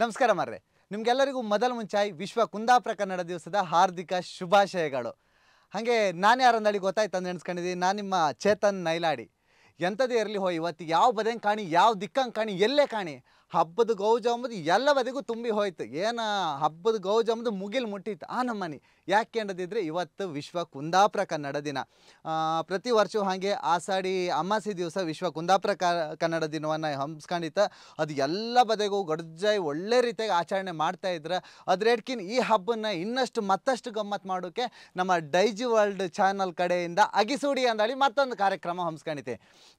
ನಮಸ್ಕಾರ ಮಾರ್ರೆ ನಿಮ್ಗೆಲ್ಲರಿಗೂ ಮೊದಲ ಮುಂಚಾಯಿ ವಿಶ್ವ ಕುಂದಾಪುರ ಕನ್ನಡ ದಿವಸದ ಹಾರ್ದಿಕ ಶುಭಾಶಯಗಳು ಹಾಗೆ ನಾನು ಯಾರಂದಳಿ ಗೊತ್ತಾಯ್ತು ಅಂತ ಎಣಿಸ್ಕೊಂಡಿದ್ದೀನಿ ನಾನು ನಿಮ್ಮ ಚೇತನ್ ನೈಲಾಡಿ ಎಂಥದೇ ಇರಲಿ ಹೋಯ್ ಇವತ್ತು ಯಾವ ಬದಂಗೆ ಕಾಣಿ ಯಾವ ದಿಕ್ಕಂಗೆ ಕಾಣಿ ಎಲ್ಲೇ ಕಾಣಿ ಹಬ್ಬದ ಗೌಜ ಅಂಬುದು ಎಲ್ಲ ಬದಿಗೂ ತುಂಬಿ ಹೋಯ್ತು ಏನ ಹಬ್ಬದ ಗೌಜ ಅಂಬುದು ಮುಗಿಲು ಮುಟ್ಟಿತ್ತು ಆ ನಮ್ಮನೆ ಯಾಕೆ ಅನ್ನೋದಿದ್ರೆ ಇವತ್ತು ವಿಶ್ವ ಕುಂದಾಪುರ ಕನ್ನಡ ದಿನ ಪ್ರತಿ ವರ್ಷವೂ ಹಾಗೆ ಆಸಾಡಿ ಅಮಾಸಿ ದಿವಸ ವಿಶ್ವ ಕುಂದಾಪುರ ಕನ್ನಡ ದಿನವನ್ನು ಹಂಸ್ಕೊಂಡಿತ್ತ ಅದು ಎಲ್ಲ ಬದೆಗೂ ಗಡ್ಜಾಯಿ ಒಳ್ಳೆ ರೀತಿಯಾಗಿ ಆಚರಣೆ ಮಾಡ್ತಾ ಇದ್ರೆ ಅದ್ರೇಡ್ಕಿನ್ ಈ ಹಬ್ಬನ ಇನ್ನಷ್ಟು ಮತ್ತಷ್ಟು ಗಮ್ಮತ್ ಮಾಡೋಕ್ಕೆ ನಮ್ಮ ಡೈಜಿ ವರ್ಲ್ಡ್ ಚಾನಲ್ ಕಡೆಯಿಂದ ಅಗಿಸೂಡಿ ಅಂದಾಳಿ ಮತ್ತೊಂದು ಕಾರ್ಯಕ್ರಮ ಹಮ್ಸ್ಕೊಂಡಿತೆ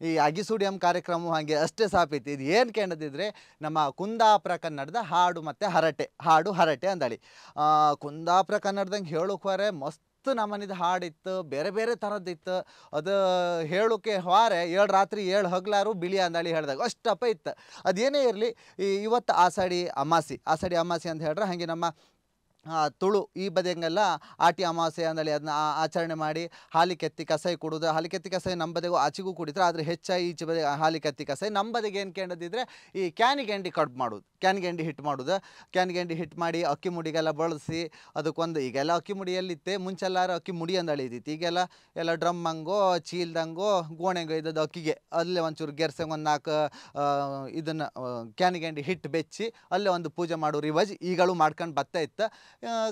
ಈ ಅಗಿಸೂಡಿ ಎಂಬ ಕಾರ್ಯಕ್ರಮ ಹಾಗೆ ಅಷ್ಟೇ ಸಾಪಿತ್ತು ಇದು ಏನು ಕೇಳದಿದ್ರೆ ನಮ್ಮ ಕುಂದಾಪುರ ಕನ್ನಡದ ಹಾಡು ಮತ್ತು ಹರಟೆ ಹಾಡು ಹರಟೆ ಅಂದಾಳಿ ಕುಂದಾಪುರ ಕನ್ನಡದಂಗೆ ಹೇಳೋಕೆ ಮಸ್ತ್ ನಮ್ಮನಿದ ಹಾಡಿತ್ತು ಬೇರೆ ಬೇರೆ ಥರದ್ದಿತ್ತು ಅದು ಹೇಳೋಕೆ ಹಾರೆ ಏಳು ರಾತ್ರಿ ಏಳು ಹಗ್ಲಾರು ಬಿಳಿ ಅಂದಾಳಿ ಹೇಳಿದಾಗ ಅಷ್ಟಪ್ಪ ಇತ್ತು ಅದೇನೇ ಇರಲಿ ಇವತ್ತು ಆಸಾಡಿ ಅಮಾಸಿ ಆಸಾಡಿ ಅಮಾಸಿ ಅಂತ ಹೇಳ್ರೆ ಹಾಗೆ ನಮ್ಮ ತುಳು ಈ ಬದಿಯಂಗೆಲ್ಲ ಆಟಿ ಅಮಾವಾಸ್ಯ ಅಂದಳಿ ಅದನ್ನ ಆಚರಣೆ ಮಾಡಿ ಹಾಲಿ ಕೆತ್ತಿ ಕಸಾಯಿ ಕೊಡೋದು ಹಾಲಿ ಕೆತ್ತಿ ಕಸಾಯಿ ನಮ್ಮ ಬದಿಗೂ ಆಚೆಗೂ ಕುಡಿತಾರೆ ಆದರೆ ಹೆಚ್ಚಾಗಿ ಈಚೆ ಬದಿ ಹಾಲಿ ಕೆತ್ತಿ ಕಸಾಯಿ ನಮ್ಮ ಬದಿಗೆ ಏನು ಕೇಳೋದಿದ್ರೆ ಈ ಕ್ಯಾನಿಗೆಂಡಿ ಕಟ್ ಮಾಡೋದು ಗಂಡಿ ಹಿಟ್ಟು ಮಾಡೋದು ಕ್ಯಾನಿಗೆಂಡಿ ಹಿಟ್ಟು ಮಾಡಿ ಅಕ್ಕಿ ಮುಡಿಗೆಲ್ಲ ಬಳಸಿ ಅದಕ್ಕೊಂದು ಈಗೆಲ್ಲ ಅಕ್ಕಿ ಮುಡಿಯಲ್ಲಿತ್ತೆ ಮುಂಚೆಲ್ಲಾರು ಅಕ್ಕಿ ಮುಡಿ ಅಂದ ಇದ್ದಿತ್ತು ಈಗೆಲ್ಲ ಎಲ್ಲ ಡ್ರಮ್ಮಂಗೋ ಚೀಲ್ದಂಗೋ ಗೋಣೆಂಗೋ ಇದ್ದದ್ದು ಅಕ್ಕಿಗೆ ಅಲ್ಲೇ ಒಂಚೂರು ಗೆರ್ಸಂಗೆ ಒಂದು ನಾಲ್ಕು ಇದನ್ನು ಕ್ಯಾನಿಗೆಂಡಿ ಹಿಟ್ಟು ಬೆಚ್ಚಿ ಅಲ್ಲೇ ಒಂದು ಪೂಜೆ ಮಾಡೋ ರಿವಾಜ್ ಈಗಳು ಮಾಡ್ಕೊಂಡು ಬರ್ತಾ ಇತ್ತು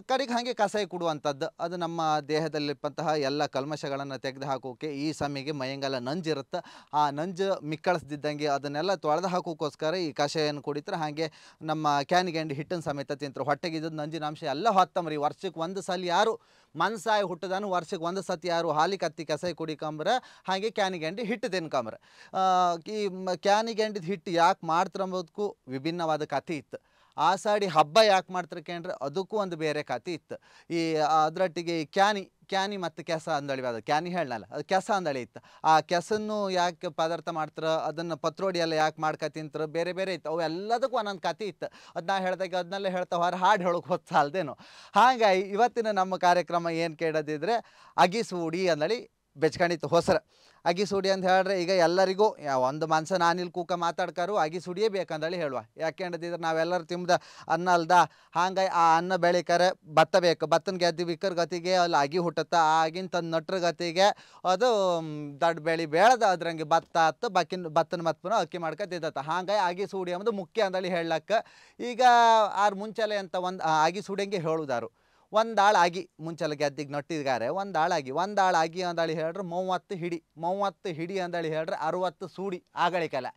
ಕಡೆಗೆ ಹಾಗೆ ಕಸಾಯ ಕೊಡುವಂಥದ್ದು ಅದು ನಮ್ಮ ದೇಹದಲ್ಲಿರುವಂತಹ ಎಲ್ಲ ಕಲ್ಮಶಗಳನ್ನು ತೆಗೆದು ಹಾಕೋಕೆ ಈ ಸಮಯಕ್ಕೆ ಮೈಯಂಗೆಲ್ಲ ನಂಜಿರುತ್ತೆ ಆ ನಂಜು ಮಿಕ್ಕಳಿಸ್ದಿದ್ದಂಗೆ ಅದನ್ನೆಲ್ಲ ತೊಳೆದು ಹಾಕೋಕ್ಕೋಸ್ಕರ ಈ ಕಷಾಯನ್ನು ಕುಡಿತರೆ ಹಾಗೆ ನಮ್ಮ ಕ್ಯಾನಿಗೆ ಹಂಡಿ ಹಿಟ್ಟಿನ ಸಮೇತ ತಿಂತರು ಹೊಟ್ಟೆಗೆ ನಂಜಿನಾಂಶ ಎಲ್ಲ ಹೊತ್ತಂಬ್ರಿ ವರ್ಷಕ್ಕೆ ಒಂದು ಸಲ ಯಾರು ಮನ್ಸಾಯ ಹುಟ್ಟದಾನು ವರ್ಷಕ್ಕೆ ಒಂದು ಸತಿ ಯಾರು ಹಾಲಿ ಕತ್ತಿ ಕಸಾಯ ಕುಡಿಕಂಬ್ರೆ ಹಾಗೆ ಕ್ಯಾನಿಗೆಂಡಿ ಹಿಟ್ಟು ತಿನ್ಕಂಬ್ರೆ ಈ ಕ್ಯಾನಿಗೆಂಡಿದ ಹಿಟ್ಟು ಯಾಕೆ ಮಾಡ್ತಾರಂಬೋದಕ್ಕೂ ವಿಭಿನ್ನವಾದ ಕಥೆ ಇತ್ತು ಆಸಾಡಿ ಹಬ್ಬ ಯಾಕೆ ಮಾಡ್ತಾರೆ ಕೇಂದ್ರ ಅದಕ್ಕೂ ಒಂದು ಬೇರೆ ಖಾತೆ ಇತ್ತು ಈ ಅದರೊಟ್ಟಿಗೆ ಕ್ಯಾನಿ ಕ್ಯಾನಿ ಮತ್ತು ಕೆಸ ಅಂದಳಿ ಅದು ಕ್ಯಾನಿ ಹೇಳಲ್ಲ ಅದು ಕೆಸ ಅಂದಳಿ ಇತ್ತು ಆ ಕೆಸನ್ನು ಯಾಕೆ ಪದಾರ್ಥ ಮಾಡ್ತಾರೆ ಅದನ್ನು ಪತ್ರೋಡಿ ಎಲ್ಲ ಯಾಕೆ ಮಾಡ್ಕೊ ತಿಂತ್ರು ಬೇರೆ ಬೇರೆ ಇತ್ತು ಅವು ಎಲ್ಲದಕ್ಕೂ ಒಂದೊಂದು ಕಾತಿ ಇತ್ತು ಅದು ನಾ ಹೇಳ್ದಾಗ ಅದನ್ನೆಲ್ಲ ಹೇಳ್ತಾ ಹೊರ ಹಾಡು ಹೇಳೋಕೆ ಹೊತ್ತು ಹಾಗಾಗಿ ಇವತ್ತಿನ ನಮ್ಮ ಕಾರ್ಯಕ್ರಮ ಏನು ಕೇಳೋದಿದ್ರೆ ಅಗಿಸೂಡಿ ಅಂದಳಿ ಬೆಚ್ಕೊಂಡಿತ್ತು ಹೊಸರ ಅಗಿ ಸುಡಿ ಅಂತ ಹೇಳ್ರೆ ಈಗ ಎಲ್ಲರಿಗೂ ಒಂದು ಮನ್ಸ ನಾನಿಲ್ ಕೂಕ ಮಾತಾಡ್ಕರು ಅಗಿ ಸುಡಿಯೇ ಬೇಕಂದೇಳಿ ಹೇಳುವ ಯಾಕೆ ಅಂಡದಿದ್ರೆ ನಾವೆಲ್ಲರೂ ತಿಂದ ಅನ್ನ ಅಲ್ದ ಹಾಂಗಾಯ್ ಆ ಅನ್ನ ಬೆಳಿಕಾರೆ ಭತ್ತ ಬೇಕು ಭತ್ತನ ಗೆದ್ದು ಬಿಕ್ಕರ್ ಗತಿಗೆ ಅಲ್ಲಿ ಅಗಿ ಹುಟ್ಟತ್ತ ಆಗಿನ ತಂದು ನಟ್ರ ಗತಿಗೆ ಅದು ದೊಡ್ಡ ಬೆಳಿ ಬೇಳದ ಅದ್ರಂಗೆ ಭತ್ತ ಹತ್ತು ಬಕ್ಕಿನ ಭತ್ತನ ಮತ್ಪನ ಅಕ್ಕಿ ಮಾಡ್ಕೊತಿದ್ದತ್ತ ಹಂಗೆ ಆಗಿ ಸುಡಿ ಅಂಬುದು ಮುಖ್ಯ ಅಂದಳಿ ಹೇಳಕ್ಕೆ ಈಗ ಆರು ಮುಂಚೆಲೆ ಅಂತ ಒಂದು ಆಗಿ ಸುಡಿಯಂಗೆ ಹೇಳುದಾರು ಒಂದಾಳಾಗಿ ಮುಂಚೆಲ್ಲ ಗೆದ್ದಿಗೆ ನಟ್ಟಿದ್ದಾರೆ ಒಂದಾಳಾಗಿ ಒಂದಾಳಾಗಿ ಅಂದಾಳಿ ಹೇಳ್ರೆ ಮೂವತ್ತು ಹಿಡಿ ಮೂವತ್ತು ಹಿಡಿ ಅಂದಾಳಿ ಹೇಳ್ರೆ ಅರುವತ್ತು ಸೂಡಿ ಆಗಳಿಕೆಲ್ಲ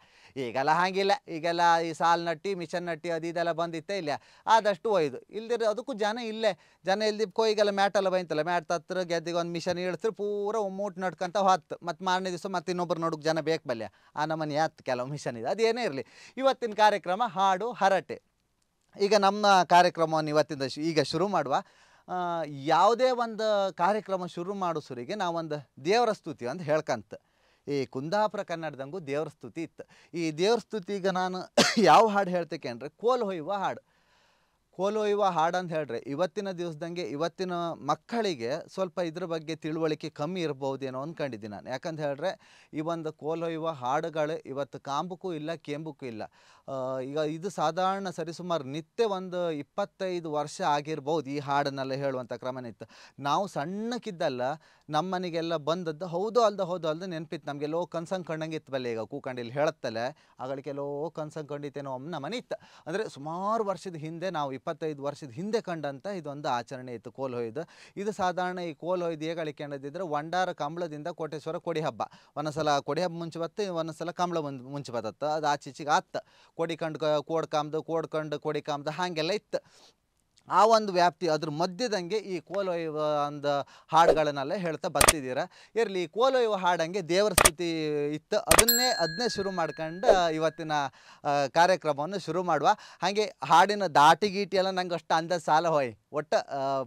ಈಗೆಲ್ಲ ಹಾಗಿಲ್ಲ ಈಗೆಲ್ಲ ಈ ಸಾಲು ನಟ್ಟಿ ಮಿಷನ್ ನಟ್ಟಿ ಅದು ಇದೆಲ್ಲ ಬಂದಿತ್ತೆ ಇಲ್ಲ ಆದಷ್ಟು ಒಯ್ದು ಇಲ್ದಿರ ಅದಕ್ಕೂ ಜನ ಇಲ್ಲೇ ಜನ ಇಲ್ದಿ ಕೊಯ್ಗೆಲ್ಲ ಮ್ಯಾಟೆಲ್ಲ ಬೈತಲ್ಲ ಮ್ಯಾಟ್ ತತ್ರ ಗೆದ್ದಿಗೆ ಒಂದು ಮಿಷನ್ ಇಳಿಸ್ರು ಪೂರ ಮೂಟು ನಡ್ಕೊಂತ ಹೊತ್ತು ಮತ್ತು ಮಾರನೇ ದಿವಸ ಮತ್ತು ಇನ್ನೊಬ್ರು ನೋಡೋಕೆ ಜನ ಬೇಕು ಬಲ್ಯ ಆ ನಮ್ಮನೆ ಯಾತ್ ಕೆಲವು ಮಿಷನ್ ಇದೆ ಅದೇನೇ ಇರಲಿ ಇವತ್ತಿನ ಕಾರ್ಯಕ್ರಮ ಹಾಡು ಹರಟೆ ಈಗ ನಮ್ಮ ಕಾರ್ಯಕ್ರಮವನ್ನು ಇವತ್ತಿಂದ ಈಗ ಶುರು ಮಾಡುವ ಯಾವುದೇ ಒಂದು ಕಾರ್ಯಕ್ರಮ ಶುರು ಮಾಡೋ ನಾವೊಂದು ದೇವರ ಸ್ತುತಿ ಅಂತ ಹೇಳ್ಕಂತ ಈ ಕುಂದಾಪುರ ಕನ್ನಡದಂಗೂ ದೇವರ ಸ್ತುತಿ ಇತ್ತು ಈ ದೇವ್ರ ಸ್ತುತಿ ಈಗ ನಾನು ಯಾವ ಹಾಡು ಹೇಳ್ತೇಕೆ ಅಂದರೆ ಕೋಲು ಹೊಯ್ಯುವ ಹಾಡು ಕೋಲು ಹೊಯ್ಯುವ ಹಾಡು ಅಂತ ಹೇಳ್ರೆ ಇವತ್ತಿನ ದಿವಸದಂಗೆ ಇವತ್ತಿನ ಮಕ್ಕಳಿಗೆ ಸ್ವಲ್ಪ ಇದ್ರ ಬಗ್ಗೆ ತಿಳುವಳಿಕೆ ಕಮ್ಮಿ ಇರ್ಬೋದೇನೋ ಅಂದ್ಕೊಂಡಿದ್ದೀನಿ ನಾನು ಯಾಕಂತ ಹೇಳಿದ್ರೆ ಈ ಒಂದು ಕೋಲು ಹೊಯ್ಯುವ ಹಾಡುಗಳು ಇವತ್ತು ಕಾಂಬಕ್ಕೂ ಇಲ್ಲ ಕೆಂಬಕ್ಕೂ ಇಲ್ಲ ಈಗ ಇದು ಸಾಧಾರಣ ಸರಿಸುಮಾರು ನಿತ್ಯ ಒಂದು ಇಪ್ಪತ್ತೈದು ವರ್ಷ ಆಗಿರ್ಬೋದು ಈ ಹಾಡನ್ನೆಲ್ಲ ಹೇಳುವಂಥ ಕ್ರಮನಿತ್ತು ನಾವು ಸಣ್ಣಕ್ಕಿದ್ದಲ್ಲ ನಮ್ಮನೆಗೆಲ್ಲ ಬಂದದ್ದು ಹೌದು ಅಲ್ದ ಹೌದು ಅಲ್ದ ನೆನಪಿತ್ತು ನಮಗೆ ಲೋ ಕನ್ಸಂಗ್ ಕಂಡಂಗಿತ್ತು ಬಲ್ಲೆ ಈಗ ಕೂಕಂಡಿಲ್ಲಿ ಹೇಳತ್ತಲ್ಲೇ ಆಗಳಿಗೆ ಲೋ ಕನ್ಸಂಗ್ ಕಂಡಿತ್ತೇನೋ ನಮ್ಮ ಮನೆ ಇತ್ತು ಅಂದರೆ ಸುಮಾರು ವರ್ಷದ ಹಿಂದೆ ನಾವು ಇಪ್ಪತ್ತೈದು ವರ್ಷದ ಹಿಂದೆ ಕಂಡಂಥ ಇದೊಂದು ಆಚರಣೆ ಇತ್ತು ಕೋಲ್ ಹೊಯ್ದು ಇದು ಸಾಧಾರಣ ಈ ಕೋಲ್ ಹೊಯ್ದು ಹೇಗಳಿಕೆ ಅನ್ನೋದಿದ್ರೆ ವಂಡಾರ ಕಂಬಳದಿಂದ ಕೋಟೇಶ್ವರ ಕೊಡಿ ಹಬ್ಬ ಒಂದೊಂದ್ಸಲ ಕೊಡಿ ಹಬ್ಬ ಮುಂಚೆ ಬತ್ತೆ ಒಂದೊಂದ್ಸಲ ಕಂಬಳ ಮುಂಚೆ ಬತ್ತತ್ತು ಅದು ಆಚೀಚೆಗೆ ಆತ ಕೊಡಿಕಂಡು ಕೋಡ್ಕಾಮ್ದು ಕೋಡ್ಕಂಡು ಕೊಡಿಕಾಮ್ದು ಹಾಗೆಲ್ಲ ಇತ್ತು ಆ ಒಂದು ವ್ಯಾಪ್ತಿ ಅದ್ರ ಮಧ್ಯದಂಗೆ ಈ ಕೋಲೊಯ್ಯುವ ಒಂದು ಹಾಡುಗಳನ್ನೆಲ್ಲ ಹೇಳ್ತಾ ಬರ್ತಿದ್ದೀರ ಇರಲಿ ಕೋಲೊಯ್ಯುವ ಹಾಡಂಗೆ ದೇವರ ಸ್ಥಿತಿ ಇತ್ತು ಅದನ್ನೇ ಅದನ್ನೇ ಶುರು ಮಾಡ್ಕೊಂಡು ಇವತ್ತಿನ ಕಾರ್ಯಕ್ರಮವನ್ನು ಶುರು ಮಾಡುವ ಹಾಗೆ ಹಾಡಿನ ದಾಟಿ ಗೀಟಿ ಎಲ್ಲ ನಂಗೆ ಅಷ್ಟು ಅಂದಾಜು ಸಾಲ ಹೋಯ್ ಒಟ್ಟು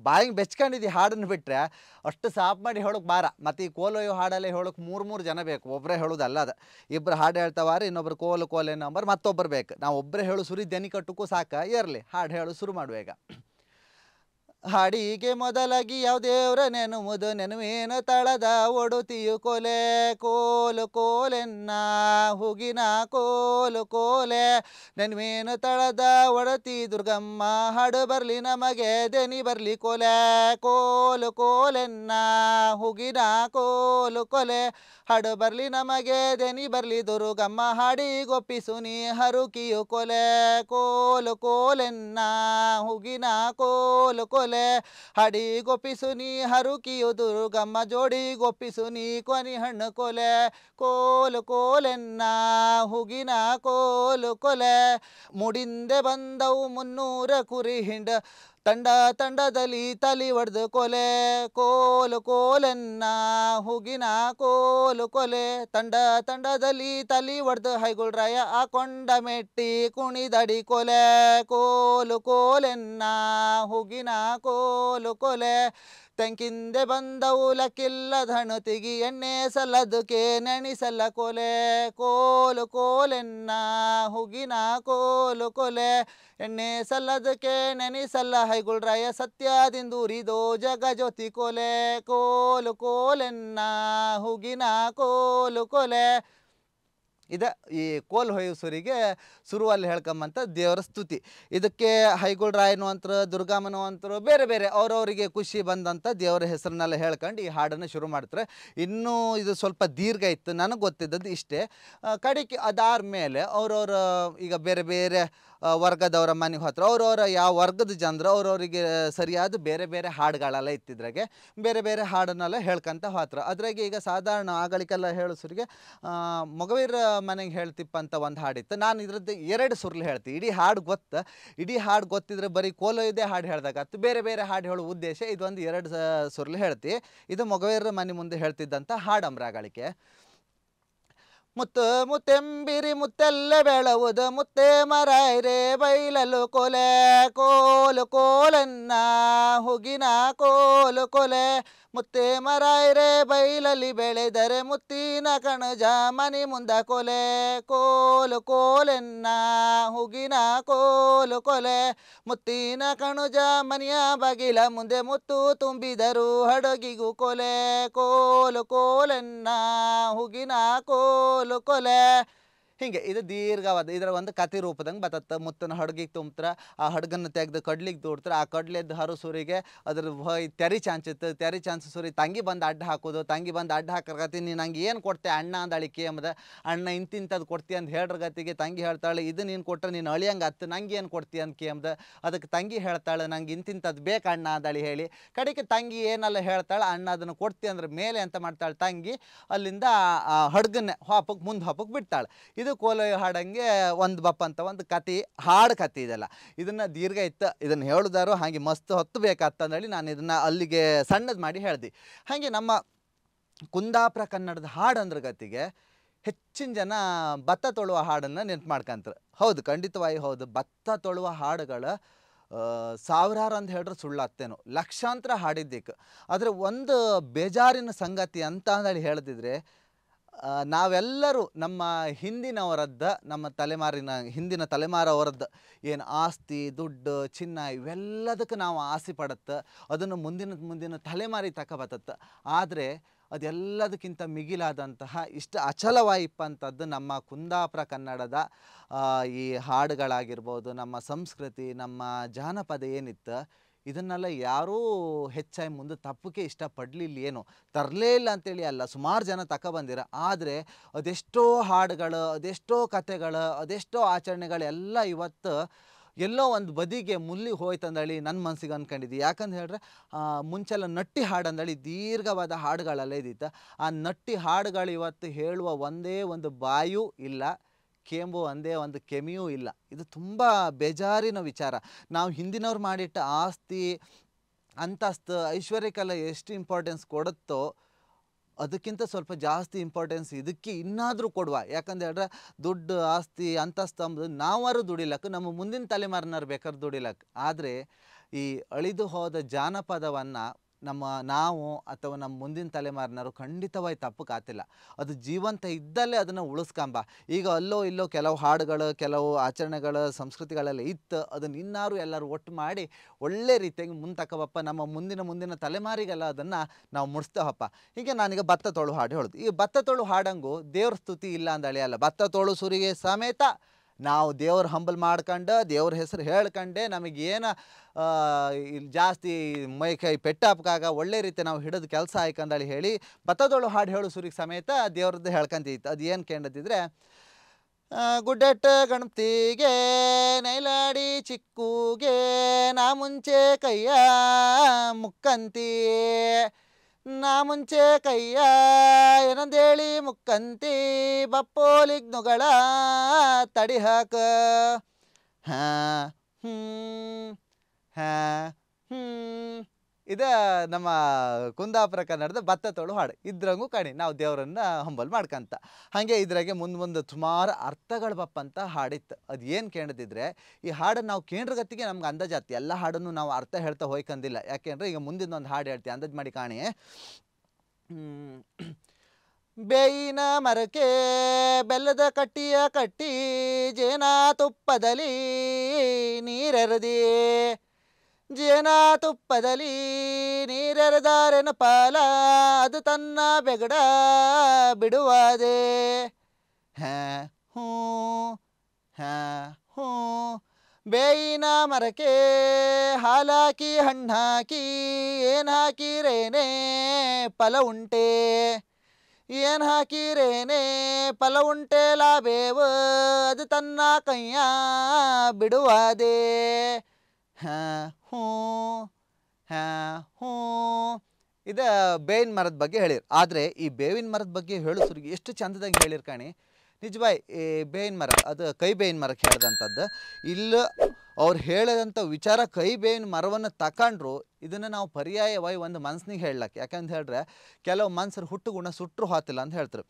ಬಾಯಿಗೆ ಬೆಚ್ಕೊಂಡಿದ್ದು ಹಾಡನ್ನು ಬಿಟ್ಟರೆ ಅಷ್ಟು ಸಾಫ್ ಮಾಡಿ ಹೇಳೋಕೆ ಬಾರ ಮತ್ತು ಈ ಕೋಲೊಯ್ಯುವ ಹಾಡಲ್ಲೇ ಹೇಳೋಕೆ ಮೂರು ಮೂರು ಜನ ಬೇಕು ಒಬ್ಬರೇ ಹೇಳೋದಲ್ಲ ಅದು ಇಬ್ಬರು ಹಾಡು ಹೇಳ್ತಾವಾರ ಇನ್ನೊಬ್ಬರು ಕೋಲು ಕೋಲೆ ನಂಬರ್ ಮತ್ತೊಬ್ಬರು ಬೇಕು ನಾವು ಒಬ್ಬರೇ ಹೇಳು ಸುರಿ ದನಿ ಕಟ್ಟಕ್ಕೂ ಸಾಕ ಇರಲಿ ಹಾಡು ಹೇಳು ಶುರು ಮಾಡುವ ಈಗ ಹಾಡಿಗೆ ಮೊದಲಾಗಿ ಯಾವ ದೇವ್ರ ನೆನುಮುದು ನೆನುವೇನು ತಳದ ಒಡುತಿಯು ಕೊಲೆ ಕೋಲು ಕೋಲೆನ್ನ ಹುಗಿನ ಕೋಲು ಕೋಲೆ ನೆನುವೇನು ತಳದ ಒಡತಿ ದುರ್ಗಮ್ಮ ಹಾಡು ಬರಲಿ ನಮಗೆ ದೆನಿ ಬರಲಿ ಕೊಲೆ ಕೋಲು ಕೋಲೆನ್ನ ಹುಗಿನ ಕೋಲು ಕೊಲೆ ಹಾಡು ಬರ್ಲಿ ನಮಗೆ ದೇನಿ ಬರ್ಲಿ ದುರುಗಮ್ಮ ಹಾಡಿ ಗೊಪ್ಪಿಸುನಿ ಹರುಕಿಯು ಕೊಲೆ ಕೋಲು ಕೋಲೆನ್ನ ಹುಗಿನ ಕೋಲು ಕೊಲೆ ಹಾಡಿ ಗೊಪ್ಪಿಸುನಿ ಹರುಕಿಯು ದುರುಗಮ್ಮ ಜೋಡಿ ಗೊಪ್ಪಿಸುನಿ ಕೊನಿ ಹಣ್ಣು ಕೊಲೆ ಕೋಲು ಕೋಲೆನ್ನ ಹುಗಿನ ಕೋಲು ಕೊಲೆ ಮುಡಿಂದೆ ಬಂದವು ಮುನ್ನೂರ ಕುರಿ ಹಿಂಡ ತಂಡ ತಂಡದಲ್ಲಿ ತಲಿ ಒಡೆದು ಕೊಲೆ ಕೋಲು ಕೋಲನ್ನ ಹುಗಿನ ಕೋಲು ಕೊಲೆ ತಂಡ ತಂಡದಲ್ಲಿ ತಲಿ ಒಡೆದು ಹೈಗುಳ್ರಾಯ ಆ ಕೊಂಡ ಮೆಟ್ಟಿ ಕುಣಿದಡಿ ಕೊಲೆ ಕೋಲು ಕೋಲೆನ್ನ ಹುಗಿನ ಕೋಲು ಕೊಲೆ ತಂಕಿಂದೆ ಬಂದವು ಲಕ್ಕಿಲ್ಲದಣು ತಿಗಿ ಎಣ್ಣೆ ಸಲದುಕೆ ನೆನಿಸಲ್ಲ ಕೊಲೆ ಕೋಲು ಕೋಲೆನ್ನ ಹುಗಿನ ಕೋಲು ಕೊಲೆ ಎಣ್ಣೆ ಸಲ್ಲದಕ್ಕೆ ನೆನಿಸಲ್ಲ ಹೈಗುಳ್ರಾಯ ಸತ್ಯದಿಂದೂರಿದೋ ಜಗ ಜ್ಯೋತಿ ಕೊಲೆ ಕೋಲು ಕೋಲೆನ್ನ ಹುಗಿನ ಕೋಲು ಕೊಲೆ ಇದೆ ಈ ಕೋಲ್ ಹೊಯ್ಸೂರಿಗೆ ಸುರುವಲ್ಲಿ ಹೇಳ್ಕೊಂಬಂಥ ದೇವರ ಸ್ತುತಿ ಇದಕ್ಕೆ ಹೈಗೋಳ್ ದುರ್ಗಾಮನು ದುರ್ಗಾಮನವಂತರು ಬೇರೆ ಬೇರೆ ಅವರವರಿಗೆ ಖುಷಿ ಬಂದಂಥ ದೇವರ ಹೆಸರನ್ನೆಲ್ಲ ಹೇಳ್ಕೊಂಡು ಈ ಹಾಡನ್ನು ಶುರು ಮಾಡ್ತಾರೆ ಇನ್ನೂ ಇದು ಸ್ವಲ್ಪ ದೀರ್ಘ ಇತ್ತು ನನಗೆ ಗೊತ್ತಿದ್ದದ್ದು ಇಷ್ಟೇ ಕಡೆಗೆ ಅದಾದ ಮೇಲೆ ಅವರವರ ಈಗ ಬೇರೆ ಬೇರೆ ವರ್ಗದವರ ಮನೆಗೆ ಹೋತ್ರ ಅವರವರ ಯಾವ ವರ್ಗದ ಜನರು ಅವರವರಿಗೆ ಸರಿಯಾದ ಬೇರೆ ಬೇರೆ ಹಾಡುಗಳೆಲ್ಲ ಇತ್ತಿದ್ರಾಗೆ ಬೇರೆ ಬೇರೆ ಹಾಡನ್ನೆಲ್ಲ ಹೇಳ್ಕೊಂತ ಹೋತ್ರ ಅದ್ರಾಗೆ ಈಗ ಸಾಧಾರಣ ಆಗಳಿಕೆಲ್ಲ ಹೇಳಿಸ್ರಿಗೆ ಮೊಗವೀರ ಮನೆಗೆ ಹೇಳ್ತಿಪ್ಪ ಅಂತ ಒಂದು ಹಾಡಿತ್ತು ನಾನು ಇದ್ರದ್ದು ಎರಡು ಸುರ್ಲಿ ಹೇಳ್ತೀನಿ ಇಡೀ ಹಾಡು ಗೊತ್ತು ಇಡೀ ಹಾಡು ಗೊತ್ತಿದ್ರೆ ಬರೀ ಇದೆ ಹಾಡು ಹೇಳ್ದಾಗತ್ತು ಬೇರೆ ಬೇರೆ ಹಾಡು ಹೇಳೋ ಉದ್ದೇಶ ಇದೊಂದು ಎರಡು ಸುರ್ಲಿ ಹೇಳ್ತಿ ಇದು ಮೊಗವೇರ ಮನೆ ಮುಂದೆ ಹೇಳ್ತಿದ್ದಂಥ ಹಾಡು ಅಮ್ರಾಗಳಿಕೆ ಮುತ್ತು ಮುತ್ತೆಂಬಿರಿ ಮುತ್ತೆಲ್ಲ ಬೆಳವುದು ಮುತ್ತೆ ಮರೈರೆ ಬೈಲಲು ಕೊಲೆ ಕೋಲು ಕೋಲನ್ನ ಹುಗಿನ ಕೋಲು ಕೊಲೆ ಮುತ್ತೆ ಮರಾಯ್ರೆ ಬೈಲಲ್ಲಿ ಬೆಳೆದರೆ ಮುತ್ತಿನ ಕಣಜ ಮನಿ ಮುಂದ ಕೊಲೆ ಕೋಲು ಕೋಲೆನ್ನ ಹುಗಿನ ಕೋಲು ಕೊಲೆ ಮುತ್ತಿನ ಕಣುಜ ಮನೆಯ ಬಗಿಲ ಮುಂದೆ ಮುತ್ತು ತುಂಬಿದರು ಹಡಗಿಗೂ ಕೊಲೆ ಕೋಲು ಕೋಲೆನ್ನ ಹುಗಿನ ಕೋಲು ಕೊಲೆ ಹಿಂಗೆ ಇದು ದೀರ್ಘವಾದ ಇದರ ಒಂದು ಕತೆ ರೂಪದಂಗೆ ಬತ್ತತ್ತ ಮುತ್ತನ ಹಡಗಿಗೆ ತುಂಬ್ತಾರೆ ಆ ಹಡಗನ್ನು ತೆಗೆದು ಕಡ್ಲಿಗೆ ದೂಡ್ತಾರೆ ಆ ಕಡ್ಲೆದ್ದು ಹರು ಸೂರಿಗೆ ಅದ್ರ ತೆರಿ ಚಾಂಚಿತ್ತು ತೆರಿ ಚಾನ್ಸ್ ಸೂರಿ ತಂಗಿ ಬಂದು ಅಡ್ಡ ಹಾಕೋದು ತಂಗಿ ಬಂದು ಅಡ್ಡ ಗತಿ ನೀನು ನಂಗೆ ಏನು ಕೊಡ್ತೆ ಅಣ್ಣ ಅಂದ ಅಳಿಕೆ ಅಂಬದ ಅಣ್ಣ ಇಂತಿಂಥದ್ದು ಕೊಡ್ತೀಯ ಅಂತ ಗತಿಗೆ ತಂಗಿ ಹೇಳ್ತಾಳೆ ಇದು ನೀನು ಕೊಟ್ಟರೆ ನೀನು ಅಳಿಯಂಗೆ ಹತ್ತು ನಂಗೆ ಏನು ಕೊಡ್ತೀಯ ಅಂತ ಕೇಂಬ್ದ ಅದಕ್ಕೆ ತಂಗಿ ಹೇಳ್ತಾಳೆ ನಂಗೆ ಇಂತಿಂಥದ್ದು ಬೇಕು ಅಣ್ಣ ಅಂದಳಿ ಹೇಳಿ ಕಡೆಗೆ ತಂಗಿ ಏನೆಲ್ಲ ಹೇಳ್ತಾಳೆ ಅಣ್ಣ ಅದನ್ನು ಕೊಡ್ತೀಯ ಅಂದ್ರೆ ಮೇಲೆ ಅಂತ ಮಾಡ್ತಾಳೆ ತಂಗಿ ಅಲ್ಲಿಂದ ಹಡ್ಗನ್ನೇ ಹಾಪಕ್ಕೆ ಮುಂದೆ ಹಾಪಕ್ಕೆ ಬಿಡ್ತಾಳೆ ಇದು ಇದು ಹಾಡಂಗೆ ಒಂದು ಬಪ್ಪ ಅಂತ ಒಂದು ಕತೆ ಹಾಡು ಕತೆ ಇದೆಲ್ಲ ಇದನ್ನು ದೀರ್ಘ ಇತ್ತು ಇದನ್ನು ಹೇಳಿದಾರು ಹಾಗೆ ಮಸ್ತ್ ಹೊತ್ತು ಬೇಕಂತಂದೇಳಿ ನಾನು ಇದನ್ನು ಅಲ್ಲಿಗೆ ಸಣ್ಣದು ಮಾಡಿ ಹೇಳ್ದೆ ಹಾಗೆ ನಮ್ಮ ಕುಂದಾಪುರ ಕನ್ನಡದ ಹಾಡು ಅಂದ್ರ ಗತಿಗೆ ಹೆಚ್ಚಿನ ಜನ ಭತ್ತ ತೊಳುವ ಹಾಡನ್ನು ನೆನ್ಪು ಮಾಡ್ಕಂತಾರೆ ಹೌದು ಖಂಡಿತವಾಗಿ ಹೌದು ಭತ್ತ ತೊಳುವ ಹಾಡುಗಳ ಸಾವಿರಾರು ಅಂತ ಹೇಳಿದ್ರೆ ಸುಳ್ಳತ್ತೇನು ಲಕ್ಷಾಂತರ ಹಾಡಿದ್ದಕ್ಕೆ ಆದರೆ ಒಂದು ಬೇಜಾರಿನ ಸಂಗತಿ ಅಂತ ಅಂದೇಳಿ ಹೇಳ್ದಿದ್ರೆ ನಾವೆಲ್ಲರೂ ನಮ್ಮ ಹಿಂದಿನವರದ್ದು ನಮ್ಮ ತಲೆಮಾರಿನ ಹಿಂದಿನ ತಲೆಮಾರವರದ್ದು ಏನು ಆಸ್ತಿ ದುಡ್ಡು ಚಿನ್ನ ಇವೆಲ್ಲದಕ್ಕೆ ನಾವು ಆಸೆ ಪಡತ್ತೆ ಅದನ್ನು ಮುಂದಿನ ಮುಂದಿನ ತಲೆಮಾರಿ ತಗೊಬತ್ತತ್ತೆ ಆದರೆ ಅದೆಲ್ಲದಕ್ಕಿಂತ ಮಿಗಿಲಾದಂತಹ ಇಷ್ಟು ಅಚಲವಾಯಿಪ್ಪಂಥದ್ದು ನಮ್ಮ ಕುಂದಾಪುರ ಕನ್ನಡದ ಈ ಹಾಡುಗಳಾಗಿರ್ಬೋದು ನಮ್ಮ ಸಂಸ್ಕೃತಿ ನಮ್ಮ ಜಾನಪದ ಏನಿತ್ತು ಇದನ್ನೆಲ್ಲ ಯಾರೂ ಹೆಚ್ಚಾಗಿ ಮುಂದೆ ತಪ್ಪಕ್ಕೆ ಇಷ್ಟಪಡಲಿಲ್ಲ ಏನು ತರಲೇ ಇಲ್ಲ ಅಂತೇಳಿ ಅಲ್ಲ ಸುಮಾರು ಜನ ತಗೊಬಂದಿರ ಆದರೆ ಅದೆಷ್ಟೋ ಹಾಡುಗಳು ಅದೆಷ್ಟೋ ಕಥೆಗಳು ಅದೆಷ್ಟೋ ಆಚರಣೆಗಳೆಲ್ಲ ಇವತ್ತು ಎಲ್ಲೋ ಒಂದು ಬದಿಗೆ ಮುಲ್ಲಿ ಹೋಯ್ತಂದಳಿ ನನ್ನ ಮನಸ್ಸಿಗೆ ಅಂದ್ಕೊಂಡಿದ್ದು ಯಾಕಂತ ಹೇಳಿದ್ರೆ ಮುಂಚೆಲ್ಲ ನಟ್ಟಿ ಹಾಡು ದೀರ್ಘವಾದ ಹಾಡುಗಳೆಲ್ಲ ಇದ್ದಿತ್ತು ಆ ನಟ್ಟಿ ಹಾಡುಗಳು ಇವತ್ತು ಹೇಳುವ ಒಂದೇ ಒಂದು ಬಾಯೂ ಇಲ್ಲ ಕೆಂಬು ಅಂದೇ ಒಂದು ಕೆಮಿಯೂ ಇಲ್ಲ ಇದು ತುಂಬ ಬೇಜಾರಿನ ವಿಚಾರ ನಾವು ಹಿಂದಿನವ್ರು ಮಾಡಿಟ್ಟ ಆಸ್ತಿ ಅಂತಸ್ತು ಐಶ್ವರ್ಯಕ್ಕೆಲ್ಲ ಎಷ್ಟು ಇಂಪಾರ್ಟೆನ್ಸ್ ಕೊಡುತ್ತೋ ಅದಕ್ಕಿಂತ ಸ್ವಲ್ಪ ಜಾಸ್ತಿ ಇಂಪಾರ್ಟೆನ್ಸ್ ಇದಕ್ಕೆ ಇನ್ನಾದರೂ ಕೊಡುವ ಯಾಕಂದ್ರೆ ಹೇಳಿದ್ರೆ ದುಡ್ಡು ಆಸ್ತಿ ಅಂತಸ್ತು ಅಂಬುದು ನಾವಾರು ದುಡಿಲಕ್ಕ ನಮ್ಮ ಮುಂದಿನ ತಲೆಮಾರಿನವ್ರು ಬೇಕಾದ್ರೆ ದುಡಿಲಕ್ಕೆ ಆದರೆ ಈ ಅಳಿದು ಹೋದ ಜಾನಪದವನ್ನು ನಮ್ಮ ನಾವು ಅಥವಾ ನಮ್ಮ ಮುಂದಿನ ತಲೆಮಾರಿನವರು ಖಂಡಿತವಾಗಿ ತಪ್ಪು ಕಾತಿಲ್ಲ ಅದು ಜೀವಂತ ಇದ್ದಲ್ಲೇ ಅದನ್ನು ಉಳಿಸ್ಕಂಬ ಈಗ ಅಲ್ಲೋ ಇಲ್ಲೋ ಕೆಲವು ಹಾಡುಗಳು ಕೆಲವು ಆಚರಣೆಗಳು ಸಂಸ್ಕೃತಿಗಳೆಲ್ಲ ಇತ್ತು ಅದನ್ನು ಇನ್ನಾರು ಎಲ್ಲರೂ ಒಟ್ಟು ಮಾಡಿ ಒಳ್ಳೆ ರೀತಿಯಾಗಿ ಮುಂತಕ್ಕವಪ್ಪ ನಮ್ಮ ಮುಂದಿನ ಮುಂದಿನ ತಲೆಮಾರಿಗೆಲ್ಲ ಅದನ್ನು ನಾವು ಮುಡಿಸ್ತೇವಪ್ಪ ಹೀಗೆ ನಾನೀಗ ಭತ್ತ ತೋಳು ಹಾಡು ಹೇಳೋದು ಈ ಭತ್ತ ತೋಳು ಹಾಡಂಗು ದೇವ್ರ ಸ್ತುತಿ ಇಲ್ಲ ಅಂದಳೆಯಲ್ಲ ಭತ್ತ ತೋಳು ಸುರಿಗೆ ಸಮೇತ ನಾವು ದೇವ್ರ ಹಂಬಲ್ ಮಾಡ್ಕೊಂಡು ದೇವ್ರ ಹೆಸರು ಹೇಳ್ಕೊಂಡೆ ನಮಗೇನು ಇಲ್ಲಿ ಜಾಸ್ತಿ ಮೈ ಕೈ ಪೆಟ್ಟಾಪಕ್ಕಾಗ ಒಳ್ಳೆ ರೀತಿ ನಾವು ಹಿಡಿದು ಕೆಲಸ ಆಯ್ಕಂದಳಿ ಹೇಳಿ ಬತ್ತದೊಳು ಹಾಡು ಹೇಳು ಸುರಿಗೆ ಸಮೇತ ದೇವ್ರದ್ದು ಹೇಳ್ಕೊಂತಿತ್ತು ಅದು ಏನು ಗುಡ್ ಗುಡ್ಡೆಟ್ಟ ಗಣಪತಿಗೆ ನೈಲಾಡಿ ಚಿಕ್ಕೂಗೆ ನಾ ಮುಂಚೆ ಕೈಯ ಮುಕ್ಕಂತೀ ನಾ ಮುಂಚೆ ಕೈಯ ಏನಂದೇಳಿ ಮುಕ್ಕಂತಿ ಬಪ್ಪೋಲಿಗ್ನುಗಳ ತಡಿಹಾಕ ಹಾ ಹ್ಞೂ ಹಾ ಹ್ಞೂ ಇದು ನಮ್ಮ ಕುಂದಾಪುರ ಕನ್ನಡದ ಭತ್ತ ತೋಳು ಹಾಡು ಇದ್ರಂಗೂ ಕಾಣಿ ನಾವು ದೇವರನ್ನ ಹಂಬಲ್ ಮಾಡ್ಕಂತ ಹಾಗೆ ಇದ್ರಾಗೆ ಮುಂದೆ ಮುಂದೆ ಸುಮಾರು ಅರ್ಥಗಳು ಬಪ್ಪ ಅಂತ ಹಾಡಿತ್ತು ಅದು ಏನು ಕೇಳದಿದ್ರೆ ಈ ಹಾಡನ್ನು ನಾವು ಕೇಂದ್ರಗತಿಗೆ ನಮ್ಗೆ ಅಂದಾಜಾತಿ ಎಲ್ಲ ಹಾಡನ್ನು ನಾವು ಅರ್ಥ ಹೇಳ್ತಾ ಹೋಯ್ಕಂದಿಲ್ಲ ಯಾಕೆಂದ್ರೆ ಈಗ ಮುಂದಿನ ಒಂದು ಹಾಡು ಹೇಳ್ತೀವಿ ಅಂದಾಜು ಮಾಡಿ ಕಾಣಿ ಬೇಯಿನ ಮರಕೆ ಬೆಲ್ಲದ ಕಟ್ಟಿಯ ಕಟ್ಟಿ ಜೇನ ತುಪ್ಪದಲ್ಲಿ ನೀರೆರದಿ ಜೇನ ತುಪ್ಪದಲ್ಲಿ ನೀರೆರೆದಾರೆನ ಪಾಲ ಅದು ತನ್ನ ಬೆಗಡ ಬಿಡುವಾದೆ ಹೂ ಹಾ ಹೂ ಬೇಯಿನ ಮರಕ್ಕೆ ಹಾಲಾಕಿ ಹಣ್ಣಾಕಿ ಏನು ಹಾಕಿರೇನೆ ಫಲ ಉಂಟೆ ಏನು ಹಾಕಿರೇನೆ ಫಲ ಉಂಟೆ ಲಾಭೇವ ಅದು ತನ್ನ ಕೈಯ ಬಿಡುವಾದೆ ಹೂ ಹೂ ಇದು ಬೇವಿನ ಮರದ ಬಗ್ಗೆ ಹೇಳಿರು ಆದರೆ ಈ ಬೇವಿನ ಮರದ ಬಗ್ಗೆ ಹೇಳೋಸ್ರಿಗೆ ಎಷ್ಟು ಚಂದದಾಗ ಹೇಳಿರು ಕಾಣಿ ನಿಜವಾಯ್ ಈ ಬೇವಿನ ಮರ ಅದು ಕೈ ಬೇವಿನ ಮರಕ್ಕೆ ಹೇಳಿದಂಥದ್ದು ಇಲ್ಲ ಅವ್ರು ಹೇಳಿದಂಥ ವಿಚಾರ ಕೈ ಬೇವಿನ ಮರವನ್ನು ತಕೊಂಡ್ರು ಇದನ್ನು ನಾವು ಪರ್ಯಾಯವಾಗಿ ಒಂದು ಮನ್ಸಿನಿಗೆ ಹೇಳಕ್ಕೆ ಯಾಕಂತ ಹೇಳಿದ್ರೆ ಕೆಲವು ಮನ್ಸರು ಹುಟ್ಟು ಗುಣ ಸುಟ್ಟರು ಹಾತಿಲ್ಲ ಅಂತ ಹೇಳ್ತಾರೆ